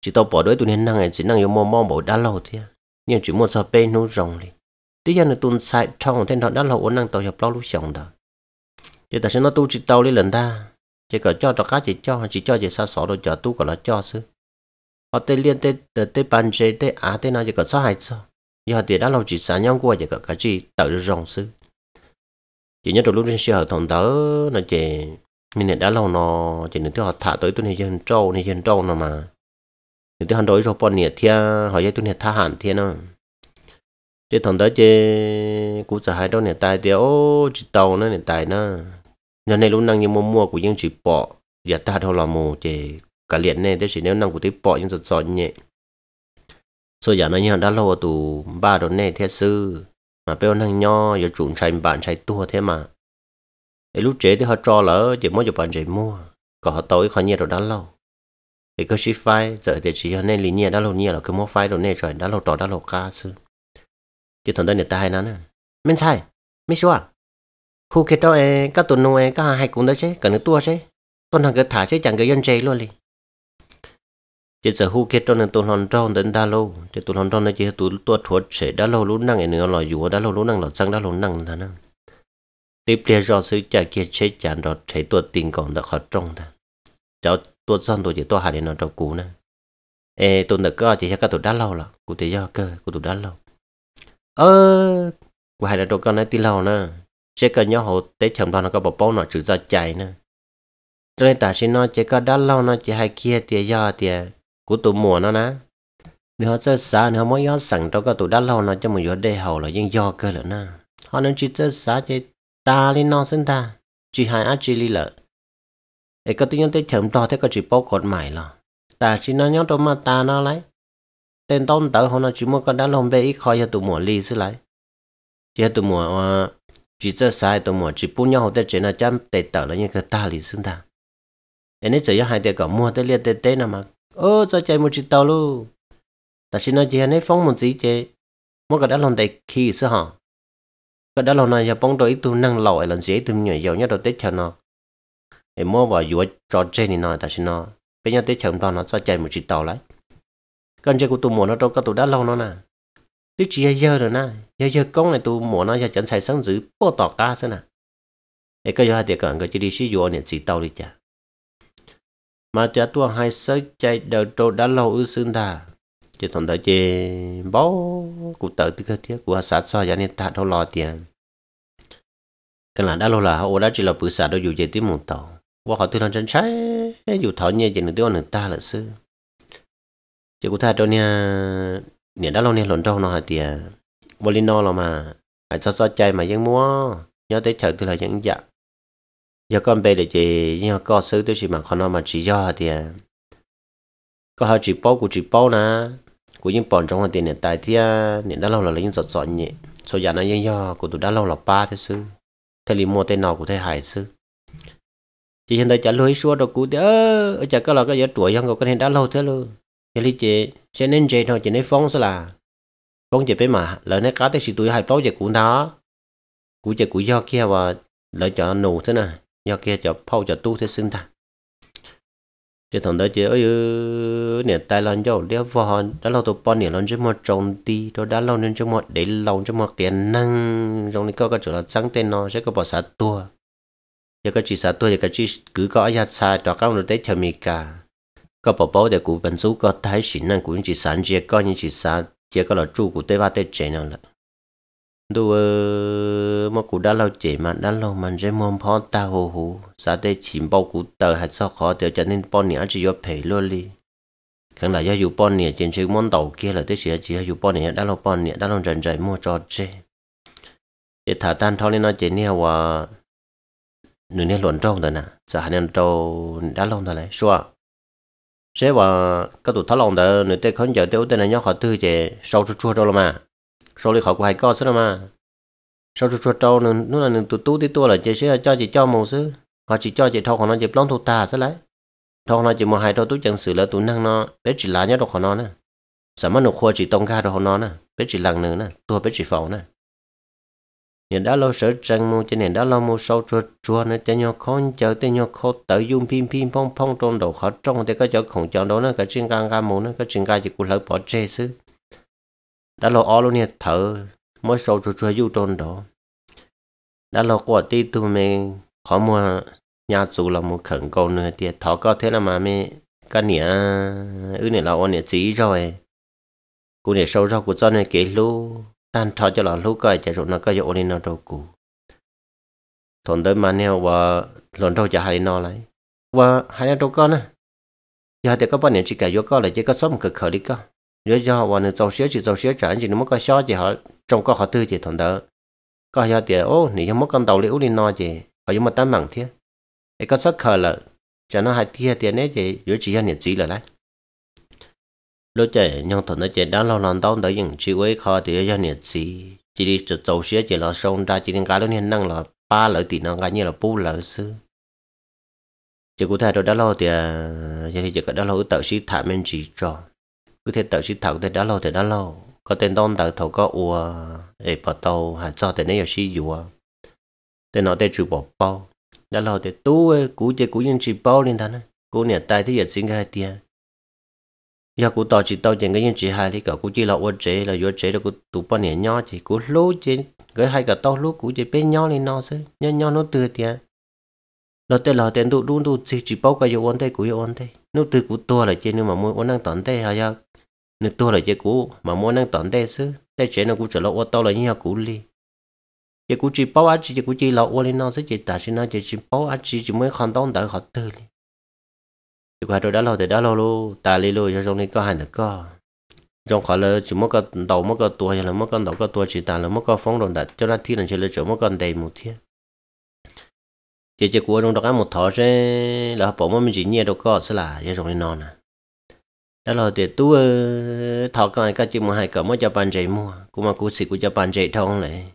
chỉ tàu bỏ đối tụi nên năng ngày chỉ năng yêu mua mò bỏ đã lâu thì nhưng chỉ mua giờ bên nó rồng đi tí giờ nó tụi sai trong thế đó đã lâu ổn năng tàu hiệp lâu lúc sống đó chỉ ta sẽ nó tu chỉ tàu đi lần ta chỉ cả cho cho cá chỉ cho chỉ cho chỉ sa sỏ rồi cho tu còn là cho sư họ tên liên tên tên bàn chế tên á tên nào chỉ có sao hay sao họ thì đã lâu chỉ xả nhau qua giờ cả chỉ tự rong sư chỉ nhớ được lúc trên xe hợp thằng tớ nó chỉ mình này đã lâu nó chỉ nên họ thả tới tôi này trên trâu này trên trâu nó mà nên tôi hắn đối rồi bọn nhiệt thia họ dạy tôi này tha hẳn thia nó chỉ thằng tớ chỉ cú sợ hai đâu này tài thì ô chỉ tàu nó này tài nó giờ này lúc năng như mua mua của những chỉ bỏ giờ ta đâu là mù chỉ cả liền này thế chỉ nếu năng của tôi bỏ nhưng giọt giọt nhẹ số giờ nó nhờ đã lâu tù ba đồ nè thế sư mà bây năng nho giờ chuồn chạy bạn chạy tua thế mà cái lúc trễ thì họ cho lỡ chỉ mỗi cho bạn chạy mua còn họ tối khó nhẹ rồi đã lâu thì cứ ship file giờ thì chỉ nên lý nhẹ đã lâu nhẹ là cứ mua file đồ nè rồi đã lâu trò đã lâu ca sư chỉ thằng đây người ta hay nói nè mình sai mình xua khu kia đó em các tuần nuôi em các hai cũng đó chứ cần tua chứ tuần hàng cái thả chứ chẳng cái dân chơi luôn đi chỉ giờ hú kia trong nên tụi hòn trong đến đa lâu chỉ tụi hòn trong nên chỉ tụi tua thuột sẽ đa lâu lúc năng nữa là dù đa lâu lúc năng là sang đa lâu năng thà nè tiếp theo do sự trả kia chế chán rồi chế tụi tiền còn đã khó trong thà cháu tụi sang tụi chỉ tụi hà đến nó trong cũ nè ê tụi nực có chỉ các tụi đa lâu là cụ thể do cơ cụ tụi đa lâu ơ của hai đứa tụi con nói tí lâu nè Sẽ cần nhớ hộ tế chồng tao nó có bọc bao nó trừ ra chạy nè cho nên ta xin nó chế cơ đa lâu nó chỉ hai kia tiề do tiề của tụ mùa nó nè nếu họ chơi xa nếu họ mới nhớ sẵn đó cái tụ đã lâu nó cho mình vô đề hầu là nhưng do cơ lnữa nè họ nên chỉ chơi xa chơi ta lên non sinh ta chỉ hai ác chỉ li lợ để có tiếng tới chậm to thế có chỉ bao cột mày là ta chỉ nó nhớ trong mà ta nó lấy tên tông tử họ nó chỉ muốn con đã lồng về ít khỏi cho tụ mùa li xí lại, cho tụ ờ, mùa chỉ chơi xa tụ mùa chỉ bu nhau họ tới chỉ là chăm tệ tở là như cái ta li sinh ta em ấy chỉ cho hai tệ cả mua tới liệt tệ tệ nào mà ô cho chạy một chiếc tàu luôn ta chỉ nói chuyện này phong một gì chứ mỗi cái đó lòng đại khi sao hả cái đã lòng này giờ bóng đội tu năng lẩu lần dễ tu nhỏ giàu nhất đầu tết chờ nó em mua vào dùa trò chơi thì nói ta chỉ nó bây giờ tết chờ đó nó cho chạy một chiếc tàu lại con chơi của tu mùa nó đâu có tu đã lâu nó nè tức chỉ giờ rồi nè giờ giờ con này tu mùa nó giờ chẳng xài sáng giữ bỏ tỏ ca thế nè cái giờ hai tiệc còn cái chỉ đi sử dụng những chiếc tàu đi chả mà cha tua hai sớ chạy đầu trâu đã lâu ư xương thà chỉ thằng đó chỉ bó cụ tự tư cơ thiết của sát so giá nên ta đâu lo tiền cái là đã lâu là ô đã chỉ là bự sát đâu dù gì tiếng một tàu qua họ tư thằng chân trái dù thọ nhẹ chỉ nửa tiếng nửa ta là sư chỉ cụ ta đâu nha nè đã lâu nè lộn trâu nó hả tiền bolino là mà hãy cho so chạy mà dân mua nhớ tới chợ từ là dân dạng giờ con bé để chị nhưng có sứ tôi chỉ mà con nó mà chỉ cho thì à. có hai chỉ bao của chỉ bao nè của những bọn trong hoàn tiền hiện tại thì hiện à, đã lâu là lấy những giọt giọt nhỉ số giờ nó yên do của tụi đã lâu là ba thế sư thế liền mua tên nào của thế hải sư chỉ hiện tại trả lời xua đâu cũ thế ơ ở chả có là cái giờ tuổi dân có nên đã lâu thế luôn giờ lý chị sẽ nên chị thôi chỉ nên phong sẽ là phong chị bé mà lỡ nét cá thế sự tuổi hai bao giờ cũ đó cũ chị cũ do kia và lỡ cho nụ thế này 要给叫泡叫都的生态。这同的这哎呦，年代了有了话，đã lâu tôi bao nhiêu lần chứ mà trồng đi, tôi đã lâu nên chứ mà để lâu chứ mà tiền năng, trong này có cái chỗ là trắng tên nó sẽ có bỏ sát tua, giờ cái chỉ sát tua cái chỉ cứ có ai xa cho các người đấy theo mình cả, có bỏ bỏ để cụ bản số có thái sinh năng cũng chỉ sản chỉ có những chỉ sản chỉ có là trụ của tây ba tây chế nào đồ mà cụ đã lâu chỉ mà đã lâu mà sẽ mong phó ta hồ hồ sa đây chỉ bao cụ tờ hạt sao khó tiêu cho nên bọn nhỉ chỉ có phải luôn đi khẳng là do dù nhỉ trên sự món đầu kia là tới sửa chỉ dù bọn nhỉ đã lâu bọn nhỉ đã lâu dần dần mua cho chê để thả tan thôi nên nó chỉ nè và nửa nè luận trong rồi nè sa hạt nên trâu đã lâu rồi lại xóa sẽ và các tụ thắt lòng đó nửa tết không giờ tiêu tết này nhóc họ tư chỉ sau chút chua mà sau lấy khỏi của hai con xí mà sau chút chút trâu nữa nó là tụt tú tí tua là chị sẽ cho chị cho màu xứ họ chỉ cho chị thâu của nó chỉ plong thu ta sẽ lấy thâu nó chỉ mua hai trâu túi chân xử là tú năng nó để chỉ lá nhớ đồ của nó nè sợ mà nụ khua chỉ tông ga đồ của nó nè bé chỉ lằng nữa nè tua biết chỉ phẩu nè nhà đã lâu sở chân mua cho nền đã lâu mua sau chua chua nó cho nhau khó chờ tới nhau khó tự dùng phim phim phong phong trong đầu khó trong thì có chỗ không chọn đâu nữa cái chuyện gang ga mua nữa cái chuyện ga chỉ cũng lỡ bỏ chơi xứ đã lo ó luôn nè thở mỗi số chú chú yêu tôn đó đã lo quả tí tu mê khó mua nhà chủ là một khẩn cầu nữa thì thọ có thế là mà mê cái nè ư nè là ô nè chỉ rồi cô nè sâu rau của cho nè kể lu tan thọ cho là lu coi chạy rồi nó coi ô nè nó đâu cụ thôn tới mà nè và lần đầu chả hay nó lại và hai nè đâu con nè giờ thì các bạn nè chỉ cả vô con là chỉ có sống cực khởi đi con nhớ cho bọn này giàu xế chỉ giàu xế chẳng chỉ nó mất cái xó chỉ họ trong có họ tư chỉ thằng đó có họ thì, ô nỉ cho mất con tàu liễu đi no chỉ họ giống mà tán bằng thế ấy có sắc khờ là cho nó hai tia tiền đấy chỉ nhớ chỉ anh nhận chỉ là đấy lúc trẻ nhon thằng nó chỉ đã lâu lần đau tới những chi quấy họ thì anh nhận chỉ chỉ đi cho giàu xế chỉ là xong ra chỉ nên cái đó nên năng là ba lợi tỷ nó cái như là bu lợi sư chỉ cụ thể rồi đã lâu thì à, giờ thì chỉ có đã lâu tự sĩ thả mình chỉ cho cứ thế tàu chỉ thật thì đã lâu thì đã lâu có tên đông tàu thầu có ua để bỏ tàu hạt cho tên ấy ở xí dùa tên nó tên chủ bỏ bao đã lâu tên tú ấy cú chơi cú nhân chỉ bao lên thằng cú nhà tay thì giờ xin cái tia giờ cú tàu chỉ tàu chuyện cái nhân chỉ hai thì cả cú chỉ là ua chế là ua chế là cú tụ bao nhà nhỏ thì cú lú trên cái hai cả tàu lú cú chỉ bên nhỏ lên nó xí nhỏ nhỏ nó tươi tia nó tên là tên đủ đủ đủ chỉ chỉ bao cái yêu ôn thế cú yêu ôn thế nó từ cú to là trên nhưng mà mỗi ôn đang tận thế hay giờ nếu tôi là chế cũ mà muốn năng tận đây chứ đây chế nó cũng trở lại ô tô là như nhau cũ đi chế cũ chỉ bao ăn chỉ chế cũ chỉ là ô lên nó sẽ chỉ ta chỉ nó chỉ chỉ bao ăn chỉ chỉ mới khăn đóng đỡ họ tư li chỉ qua rồi đã lâu thì đã lâu luôn ta li luôn cho trong này có hai nữa có trong khỏi là chỉ mất cái đầu mất cái tuổi là mất cái đầu cái tuổi chỉ ta là mất cái phóng đồn đặt cho nó thi là chỉ là chỗ mất cái đầy một thiên chỉ chỉ của trong đó có một thọ sẽ là bỏ mất mình chỉ nhẹ đâu có sẽ là cho trong này non à đó là tuyệt tú ờ, thọ cái cái chuyện mà hai cỡ mới cho bạn chạy mua cũng mà cú xịt của cho bạn chạy thong này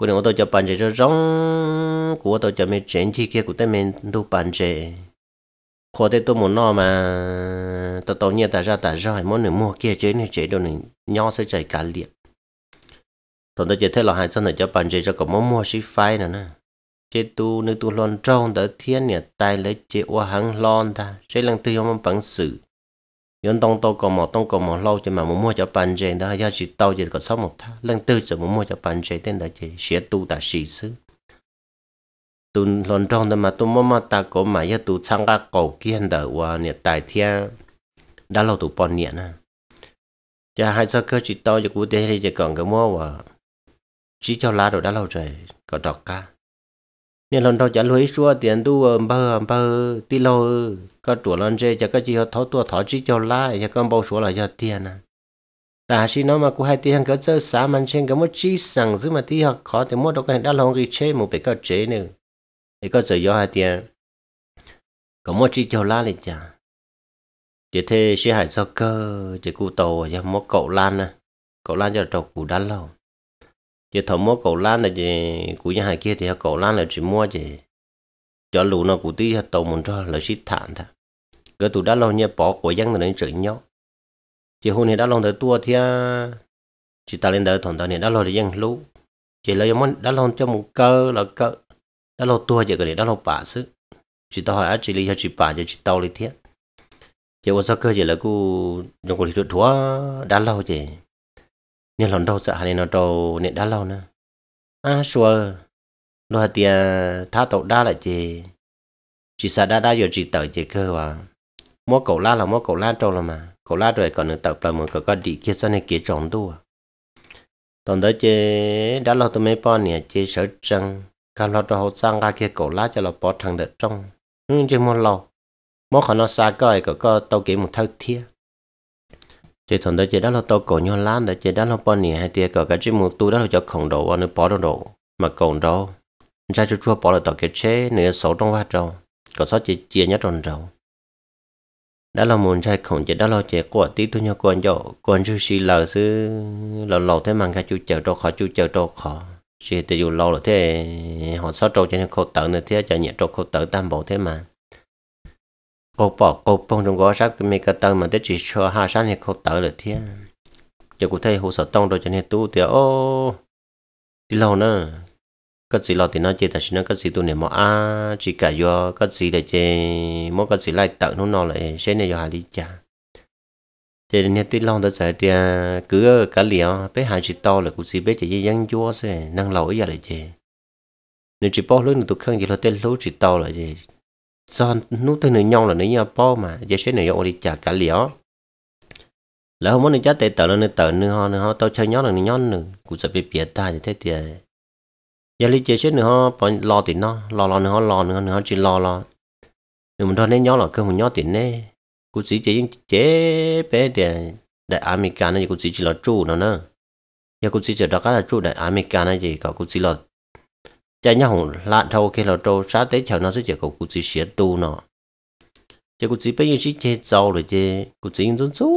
của nó tôi cho bạn chạy cho rong của tôi cho mình chạy chi kia của tôi mình tu bạn chạy khó thế tôi muốn nó mà tôi tao nhiên ta ra ta rồi món nữa mua kia chế này chế đồ này nho sẽ chạy cả liệt tôi tôi chỉ thấy là hai chân này cho bạn chạy cho có món mua xí phai nữa nè chế tu nữ tu lon trong đã thiên nè, tay lấy chế oa hàng lon ta chế lăng tư không bằng sự yon tông tô còn một tông còn một lâu chỉ mà muốn mua cho bạn trẻ đó do chỉ tàu chỉ có sáu một tháng lần tư chỉ muốn mua cho bạn trẻ tên là chỉ sẽ tu đã sĩ sư tu lần trong đó mà tu mua mà ta có mà giờ tu sang các cầu kiên đỡ và nhiệt tài thiên đã lâu tu bọn nhiệt à cha hai sao cơ chỉ tàu chỉ cụ thể thì chỉ còn cái mua và chỉ cho lá rồi đã lâu rồi có đọc ca nên lần đầu trả lưới xua tiền tu ờ, bơ bơ tí lâu có chủ lần dê cho các chị họ thấu tua thỏ chỉ cho lại cho con bao số là cho tiền à ta chỉ nói mà cô hai tiền cái chơi xả mình trên cái một chi sẵn dưới mà tí họ khó thì mua đâu cái đã lòng ghi chế một cái cái chế nữa thì có giờ do hai tiền có một chi cho lại này chả chỉ thế sẽ hại do cơ chỉ cụ tàu cho một cậu lan à cậu lan cho trâu cụ đã lâu giờ thầu mua cầu lan là gì của nhà hàng kia thì cầu lan là chỉ mua gì cho lũ nó của tí tàu muốn cho là xít thản thà cái tụ đã lâu như bỏ của dân là nên chửi nhau chị hôm nay đã lâu tới tua thì à, chị ta lên tới thằng ta này đã lâu để dân lũ chị lấy món đã lâu cho một cơ là cơ đã lâu tua giờ cái này đã lâu bả sức chị tao hỏi chỉ lý chị bả cho chị tàu lý thiệt. chị có sao cơ chỉ là cô trong cuộc thì thua đã lâu rồi nên lòng đâu sợ hà nên đầu nên đã lâu nữa à sure lo hạt tiền tháo tàu đã lại chị chị sợ đã đã rồi chị tẩu chị cơ à mua cổ la là mua cổ la trâu là mà cổ la rồi còn được tập là một cái con đi kia sau này kia trồng tu còn à. đó chị đã lâu tôi mới bao nè chị sợ rằng cả lo cho hậu sang ra kia cổ la cho là bỏ thằng được trong nhưng chị mua lâu mua khỏi nó xa coi có có tàu kiếm một thau thiệt chỉ thằng đó chỉ đó là tôi cổ nhau lan đó chỉ đó là bọn nỉ hai tia cả cái chỉ muốn tu đó là cho khổng đồ anh bỏ đồ đồ mà còn đâu ra chút chua bỏ là tao cái chế nửa sáu trong vạt trâu có sót chỉ chia nhất tròn trâu đó là muốn trai khổng chỉ đó là chỉ của tí thôi nhau con dọ con chú xì lờ sư lầu lầu thế mang cái chú chờ trâu khó chú chờ trâu khó chỉ từ dù lâu là thế họ sót trâu cho nên khâu tử nữa thế cho nhẹ trâu khâu tử tam bộ thế mà cô bỏ cô phong trong gói sát cái mấy cái tơ mà tới chỉ cho hai sáng thì cô tớ là thế giờ cô thấy hồ sở tông rồi cho nên tu thì ô đi lâu nữa cái gì lâu thì nó chơi, tại sao nó cái gì tu này mà à chỉ cả do cái gì để chơi, mỗi cái gì lại tận nó nó lại sẽ này do hà đi cha thì nên tuy long đã giải thì cứ cả liệu bé hai chỉ to là cũng chỉ biết chỉ dân chúa sẽ năng lâu giờ là chơi nếu chỉ bỏ lối tụi không chỉ là tên lối chỉ to là chơi cho nút tên này nhon là nấy nhau po mà giờ sẽ này đi chả cả liễu lỡ không muốn nên chết tệ tờ lên tờ nữa ho nữa ho tao chơi nhon là nhon nữa cũng sợ bị bịa ta như thế thì giờ lý chơi chết nữa ho bọn lo tiền nó lo lo nữa ho lo nữa nữa chỉ lo lo nhưng mình thôi nên nhon là cơ mình nhon tiền nè cũng chỉ chỉ chế bé thì đại America này cũng chỉ chỉ lo trụ nó nữa giờ cũng chỉ chơi đó cái là trụ đại America này gì cả cũng chỉ lo cha nhau lạ thâu khi là trâu sát tế chờ nó sẽ chỉ cầu cụ chỉ xé tu nó chỉ cụ chỉ bây giờ chỉ chế rau rồi chứ cụ chỉ những số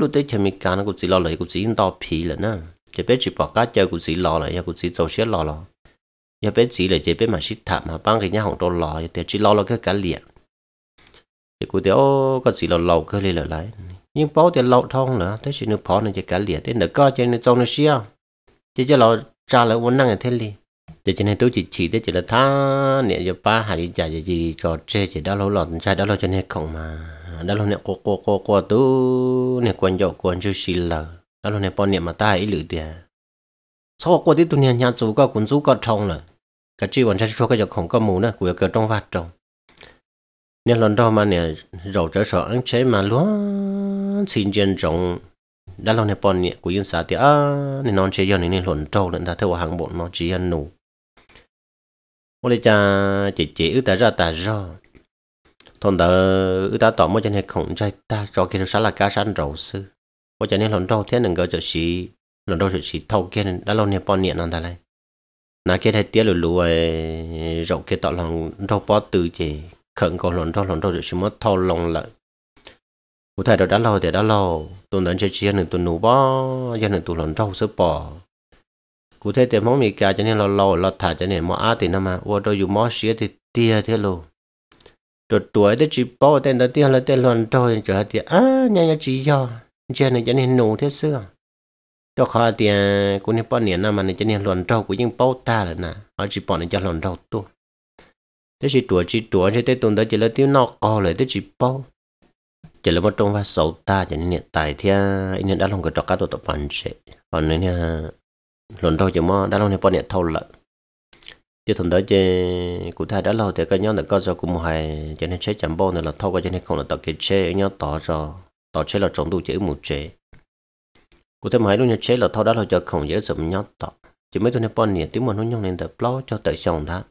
lúc tế chờ mình cả nó cụ chỉ lo lại cụ chỉ to phí là nè chỉ biết chỉ bỏ cá chơi cụ chỉ lo lại cụ chỉ trâu xé lo lo giờ biết chỉ là chỉ biết mà xích thảm mà băng cái nhau hàng trâu lo giờ chỉ lo lo cái cá liền chỉ cụ tiểu có chỉ lo lo cái liền lại lại nhưng bao thì lâu thong nữa thế chỉ nó bỏ nó chỉ cá liền thế nữa có chơi nó trâu nó xé chỉ cho lo trả lại vốn năng thế liền để cho nên tôi chỉ chỉ để chỉ là tha nè giờ ba hai đi chạy gì cho chơi chỉ đã lâu lọt chạy đã lâu cho nên không mà đã lâu nè cô cô cô cô tu nè quan dọc quan chưa xì lờ đã lâu nè bọn nè mà ta ấy lử tiền sau qua đi tu nè nhà chủ có quân chủ có trông rồi cái chi vẫn sẽ cho cái giờ không có mù nữa của cái trong phát trong nè lần đó mà nè rầu trở sợ ăn chế mà luôn xin chân trồng đã lâu nè bọn nè của yên xã thì à nè non chế giờ nè nè luận trâu lận ta theo hàng bộ nó chỉ ăn nụ ô cha chỉ chỉ ư ta ra ta ra thôn đỡ ư ta tỏ mô chân hệ khổng trai ta cho kia nó là cá sán rầu sư ô chân hệ lòn rau thế nâng gỡ cho xí lòn rau cho xí thâu kia đã lâu nè bọn niệm nàng ta lại nà kia thay tía lù lù ấy rau kia tỏ lòn rau bó từ chỉ khẩn cầu lòn rau lòn rau cho xí mất thâu lòng lợi cụ thể đã lâu thì đã lâu tôi đến chơi chơi nên tôi nụ bó cho nên tôi lòn rau sữa bò cụ thể thì mỗi mì cả cho nên là lò là thả cho nên mà á thì nó mà ô tô dù mò xía thì tia thế lù rồi tuổi thì chỉ bỏ tên đó tia là tên loạn thôi chờ thì á nhà nhà chỉ do cho nên cho nên nổ thế xưa cho khó thì cụ nên bỏ nè mà này cho nên loạn trôi, của những bao ta là nè họ chỉ bỏ này cho loạn trôi tu thế chỉ tuổi chỉ tuổi cho tới tuần đó chỉ là tiêu nọ co lại thế chỉ bao chỉ là một trong và sầu ta cho nên hiện tại thì à, anh nên đã làm cái trò cá tổ tập bản sẽ còn nữa lần đầu chỉ mò đã lâu thì bọn nhẹ thâu lợn chứ thằng đó chơi cụ thể đã lâu thì cái nhóm được coi do cũng hay cho nên chế chậm bao này là thâu cái cho nên không là tập cái chế nhóm tỏ rõ tỏ chế là trồng đủ chữ một chế cụ thể mấy lúc như chế là thâu đã lâu cho không dễ dùng nhóm tỏ chỉ mấy tuần này bọn nhẹ tiếng mà nó nhông nên tập lo cho tới xong đó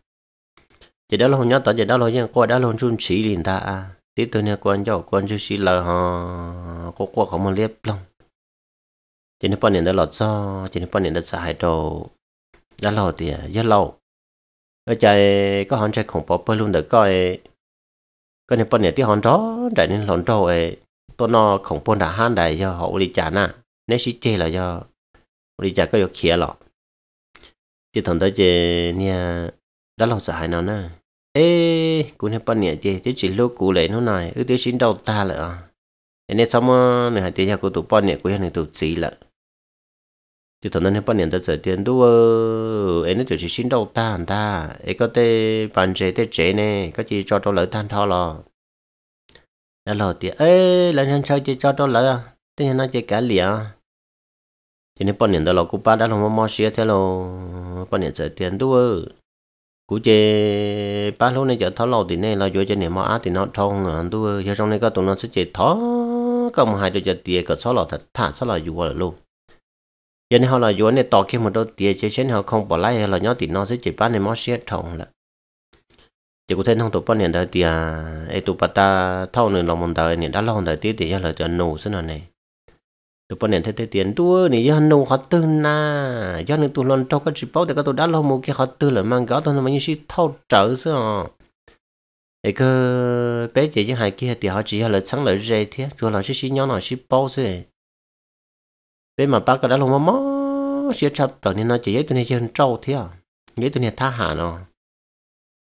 chỉ đã lâu nhóm tỏ chỉ đã lâu nhưng qua đã lâu run xí liền ta à tí tuần này quan cho quan chưa xí là họ có qua không mà liếp lòng chỉ nên bọn này lọt cho chỉ nên bọn này đã xài đồ đã lọt thì rất à, lâu ở chạy có hòn chạy khủng bố bơi luôn được coi cái này bọn này thì hòn đó đại nên lọt đồ ấy tôi nó khủng bố đã han đại do họ đi trả nè nếu chỉ chơi là do đi trả có được khía lọt chỉ thằng đó chị nha đã lọt xài nào nè ê cũng nên bọn này chị chứ chỉ lúc cũ lấy nó này ư tiêu xin đầu ta lỡ nên xong này thì nhà của tụi bọn này của nhà tụi chị lỡ thì thằng này bao nhiêu đã giờ tiền đua em nó chỉ xin đâu ta ta em có thể bàn chế thế chế nè có chỉ cho tôi lỡ than thọ lo đã lo thì ấy lần sau chỉ cho tôi lỡ thế nó chỉ cả lìa thì nếu bao nhiêu đó là cô ba đã làm mò xía thế lo bao nhiêu giờ tiền đua cú chế ba lúc này giờ thọ lo thì này là vô cho niệm mò á thì nó trong anh đua cho trong này có tụi nó sẽ chế thọ cộng hai cho giờ tiền có sáu lọ thật thả sáu lọ dù luôn giờ này họ là vốn này tỏ kia một đôi tiền chế chế họ không bỏ lại là nhớ tiền nó sẽ chỉ bán này mất xét thòng là chỉ có thể không tụt bao nhiêu đời tiền ấy tụt bắt ta thâu nữa là một đời này đã lâu đời tiền thì giờ là tiền nổ thế nào này tụt bao nhiêu thế tiền tua này do nổ họ tư na giờ này tụt lần trâu cái chỉ bao thì các tụt đã lâu một cái họ tư là mang gạo thôi mà như sĩ thâu trở thế à ấy cơ bé chỉ những hai kia thì họ chỉ là sáng lợi dây thế rồi là xí xí nhỏ nào xí bao xí bên mà bác cái đó mà mỏ xía chập tờ nên nó chỉ giấy tụi này chân trâu thế à giấy tụi này tha hà nó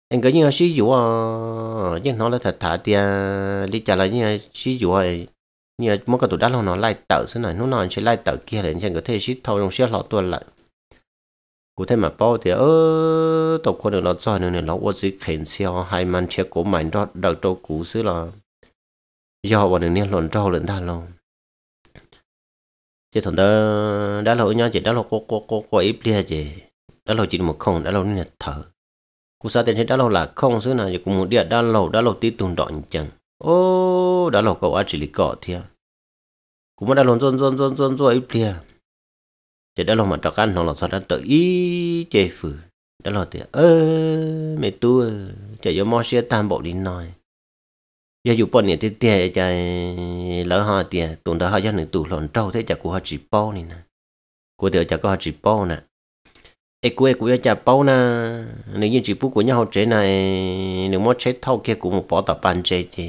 anh cứ như xí dụ à chứ nó là thật thả thì ờ, đi trả lại như là xí dụ à như là mỗi cái tụi đó nó lại tờ thế này nó nói sẽ lại tờ kia để chẳng có thể xí thâu trong xí lọ tuần lại cụ thể mà bao thì ơ tộc quân nó cho nên nó có gì khen xeo hai mang chiếc của mình đó đặt trâu cũ xứ là do bọn này luôn trâu lẫn ta luôn chỉ thằng đó đã lâu nhá chỉ đã lâu có có có có ít lia chỉ đã lâu chỉ một không đã lâu nhật thở cú sa tiền đã lâu là không xứ nào chỉ cũng một địa đã lâu đã lâu tí tùng đoạn chẳng ô đã lâu cậu ai chỉ lý cọ thia cũng mới đã lâu rôn rôn rôn rôn rôn ít lia chỉ đã lâu mà trọc ăn nó là sao đã tự ý chê phử đã lâu thì ơ mẹ tu chạy vô mò xe tam bộ đi nói giờ dù bọn này thì tiền cho lỡ họ tiền tụi đó họ dân được tụi lòn trâu thế chả của họ chỉ bao này nè của tiểu chả có họ chỉ bao nè ê quê của chả bao nè nếu như chỉ bút của nhau chế này nếu mất chế thâu kia cũng một bỏ tập ban chế chứ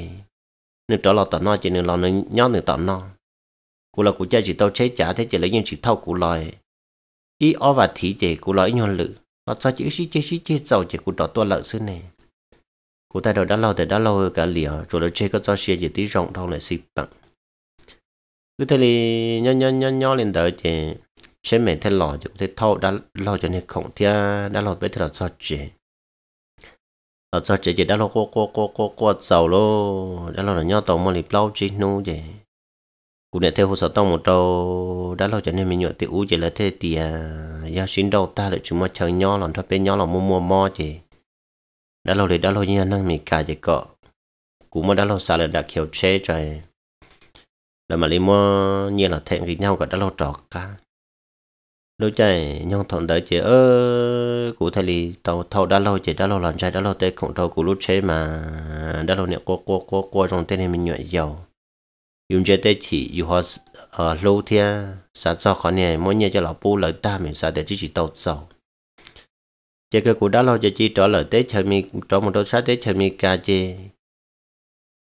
nếu trở lại tận nó chỉ nếu lòn nó nhớ nữa tận nó của là của cha chỉ tao chế trả thế chỉ lấy những chỉ thâu của loài ý ó và thị chế của loài nhon lự nó sao chỉ chỉ chế chỉ chế giàu chế của đó tôi lợi xưa này cụ ta đầu đã lâu thì đã lâu cả lìa rồi nó chơi có cho xe gì tí rộng thôi lại xịt bằng cứ thế thì nho nho nho nhó lên tới thì sẽ mẹ thấy lò chứ thấy thâu đã lo cho nên không thì đã lo với thế là cho chị ở cho chị chị đã lo cô cô cô cô cô sầu lô đã lo là nhó tàu mà lịp lâu chị nu vậy cụ này theo hồ sơ tông một đầu đã lo cho nên mình nhựa tiểu u chỉ là thế thì à giao xin đầu ta lại chúng mà chờ nhó lòng thôi bên nhó lòng mua mua mo chị đã lâu rồi đã lâu như năng mình cả chỉ cọ cũng mà đã lâu xa lần đã kiểu chế trời là mà lý mua như là thẹn với nhau cả đã lâu trọt cả đôi chạy nhau thọn đỡ chế ơ cụ thầy lì tàu tàu đã lâu chế đã lâu làm trai đã lâu tê cũng tàu cụ lúc chế mà đã lâu niệm qua qua qua qua trong tên này mình nhuận giàu dùng chế tê chỉ dù họ ở ờ, lâu thia sao cho khó này mỗi nhà cho lão pu lợi ta mình sao để chỉ chỉ tàu giàu giờ cái cụ đó lo giờ chi trở lại tế chơi mi trở một đôi sát tế chơi mi cà chê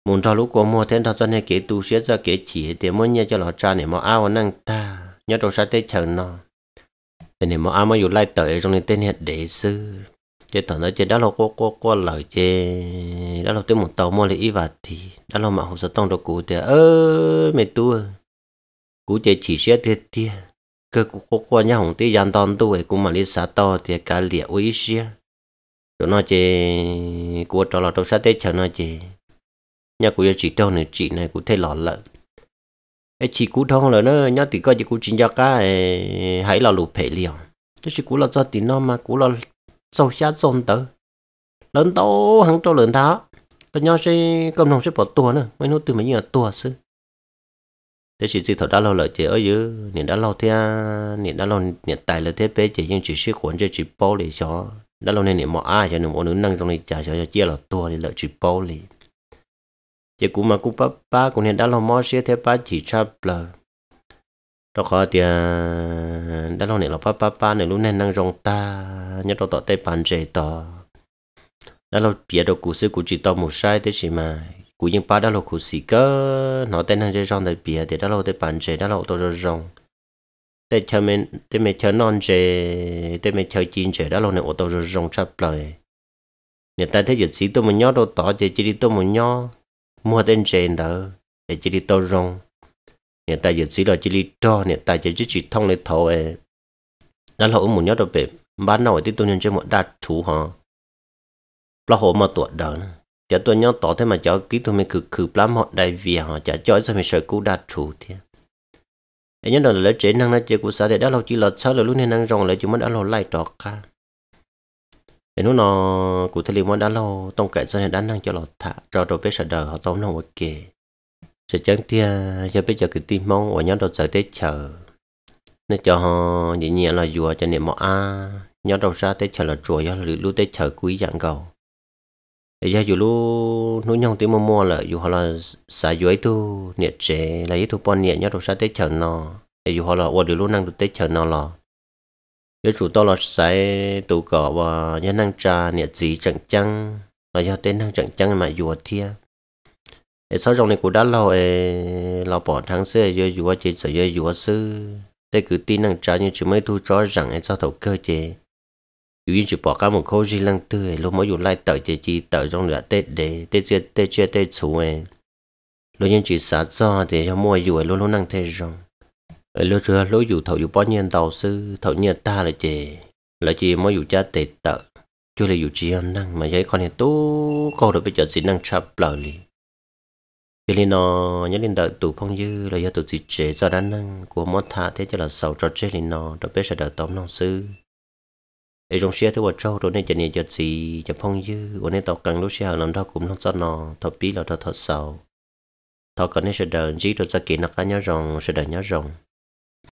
muốn cho lúc cô mua thêm thao dân hay kể tu sửa ra kể chỉ để muốn nhớ cho lọ cha này mà ao năng ta nhớ đôi sát tế chơi nó thế này mà ao mà dù lại tới trong này tên hiện đệ sư chế tận đó chế đó là cô cô cô lời chế đó là tới một tàu mua lại y vật thì đó là mà không sợ tông đồ cụ thì ơ mẹ tu cụ chỉ chỉ sẽ thiệt tiền cơ quốc qua nhà hồng tí dàn đòn tu ấy cũng mà lý xã to thì cả lìa uy xia cho nó chỉ của trò là trong sát tế chờ nó chỉ nhà của chị trâu này chị này cũng thấy lọ lợn ấy chị cú thông là nó nhớ thì coi chỉ cú chính cho cá hãy là lụp phải liều chứ chỉ cú là do tí nó mà cú là sâu sát zon tớ lớn to hàng to lớn tháo tôi nhớ sẽ cầm nòng sẽ bỏ tua nữa mấy nó từ mấy nhà tua xứ thế chỉ chỉ thật đã lâu lợi chế ở dưới niệm đã lâu thế niệm đã lâu niệm tài là thế bé chỉ nhưng chỉ sĩ quấn cho chỉ bao lì cho đã lâu nên niệm mọi ai cho nên mọi nữ năng trong này trả cho cho chia là tua thì lợi chỉ bao lì chỉ cũng mà cũng bắp ba cũng niệm đã lâu mót xe thế ba chỉ chấp là đó khó thì à, đã lâu niệm là bắp ba ba này lúc nên năng trong ta nhất là tọt tây bàn chế tỏ đã lâu bịa đồ cụ sư cụ chỉ tỏ một sai thế chỉ mà cú những ba đó là cú xì cơ nó tên hàng dây rong đại bìa thì đó là tên bản dây đó là tôi rồi rong tên chơi mình tên mình chơi non dây tên mình chơi chín dây đó là này ô tô rong chắp lời nhà ta thấy dịch sĩ tôi mà nhớ đâu tỏ thì chỉ đi tôi mà nhớ mua tên dây đó để chỉ đi tôi rong nhà ta dịch sĩ là chỉ đi cho nhà ta chỉ chỉ thông lấy thôi e. đó là ông muốn nhớ đâu về bán nổi thì tôi chơi một đa chú họ là hồ mà tuột đó chả tôi nhớ tỏ thế mà chả ký tôi mình cứ cứ lắm họ đại vì họ chả cho sao mình sợ cú đa chủ thế anh nhớ là lấy chế năng nó chế của xã để đã lâu chỉ là sao là lúc này năng rong lại chúng mới đã lâu lại trọt cả để nó nó cụ thể liền món đã lâu tông kệ sao này đã năng cho lọt thả rồi rồi biết sợ đời họ tông nó một kề sợ chẳng tia cho biết giờ cái tim mong và nhớ đâu sợ tới chờ nên cho họ nhẹ nhẹ là vừa cho niệm mọ a nhớ đâu ra tới chờ là chùa do lưu tới chờ quý dạng cầu giờ dù lu nú nhông tí mua mua là dù họ là xả dưới tu nhiệt chế là ít thu bọn nhiệt nhớ được sao tết chờ nó dù họ là ở được lu năng được tết chờ nó là giờ chủ to là xài tụ cọ và nhớ năng trà nhiệt gì chẳng chăng là do tên năng chẳng chăng mà dù thia sau trong này cũng đã lâu là bỏ tháng xưa giờ dù chỉ sợ giờ dù sư tê cứ tin năng trà như chỉ mới thu cho rằng sau thầu cơ chế yên chỉ bỏ cả một khối gì lăng tư lúc mới dùng lại tờ chỉ chỉ tờ trong là tết để tết chưa tết chưa tết xuống ấy e. lúc yên chỉ xả do thì cho mua dù ấy luôn luôn năng thế rồi lúc xưa lúc dù thầu dù bao nhiên tàu sư thầu nhiên ta là chị là chỉ mới dù cha tết tờ chú là dù chị ăn năng mà giấy con này tú câu được bây giờ xin năng chập lờ liền cho nên nó nhớ lên đợi tụ phong dư là do tụ chỉ chế do đá năng của món thả thế cho là sầu cho chế lên nó đó biết sẽ đợi tóm năng sư ai trong xe thì vợ trâu rồi nên chỉ nên giờ gì chỉ phong dư ở nên tàu cần lúc xe làm đó cũng không sao nọ thọ bí là thọ thọ sầu thọ cần nên sẽ đợi chỉ rồi ra kỹ nó cá nhớ rồng sẽ đợi nhớ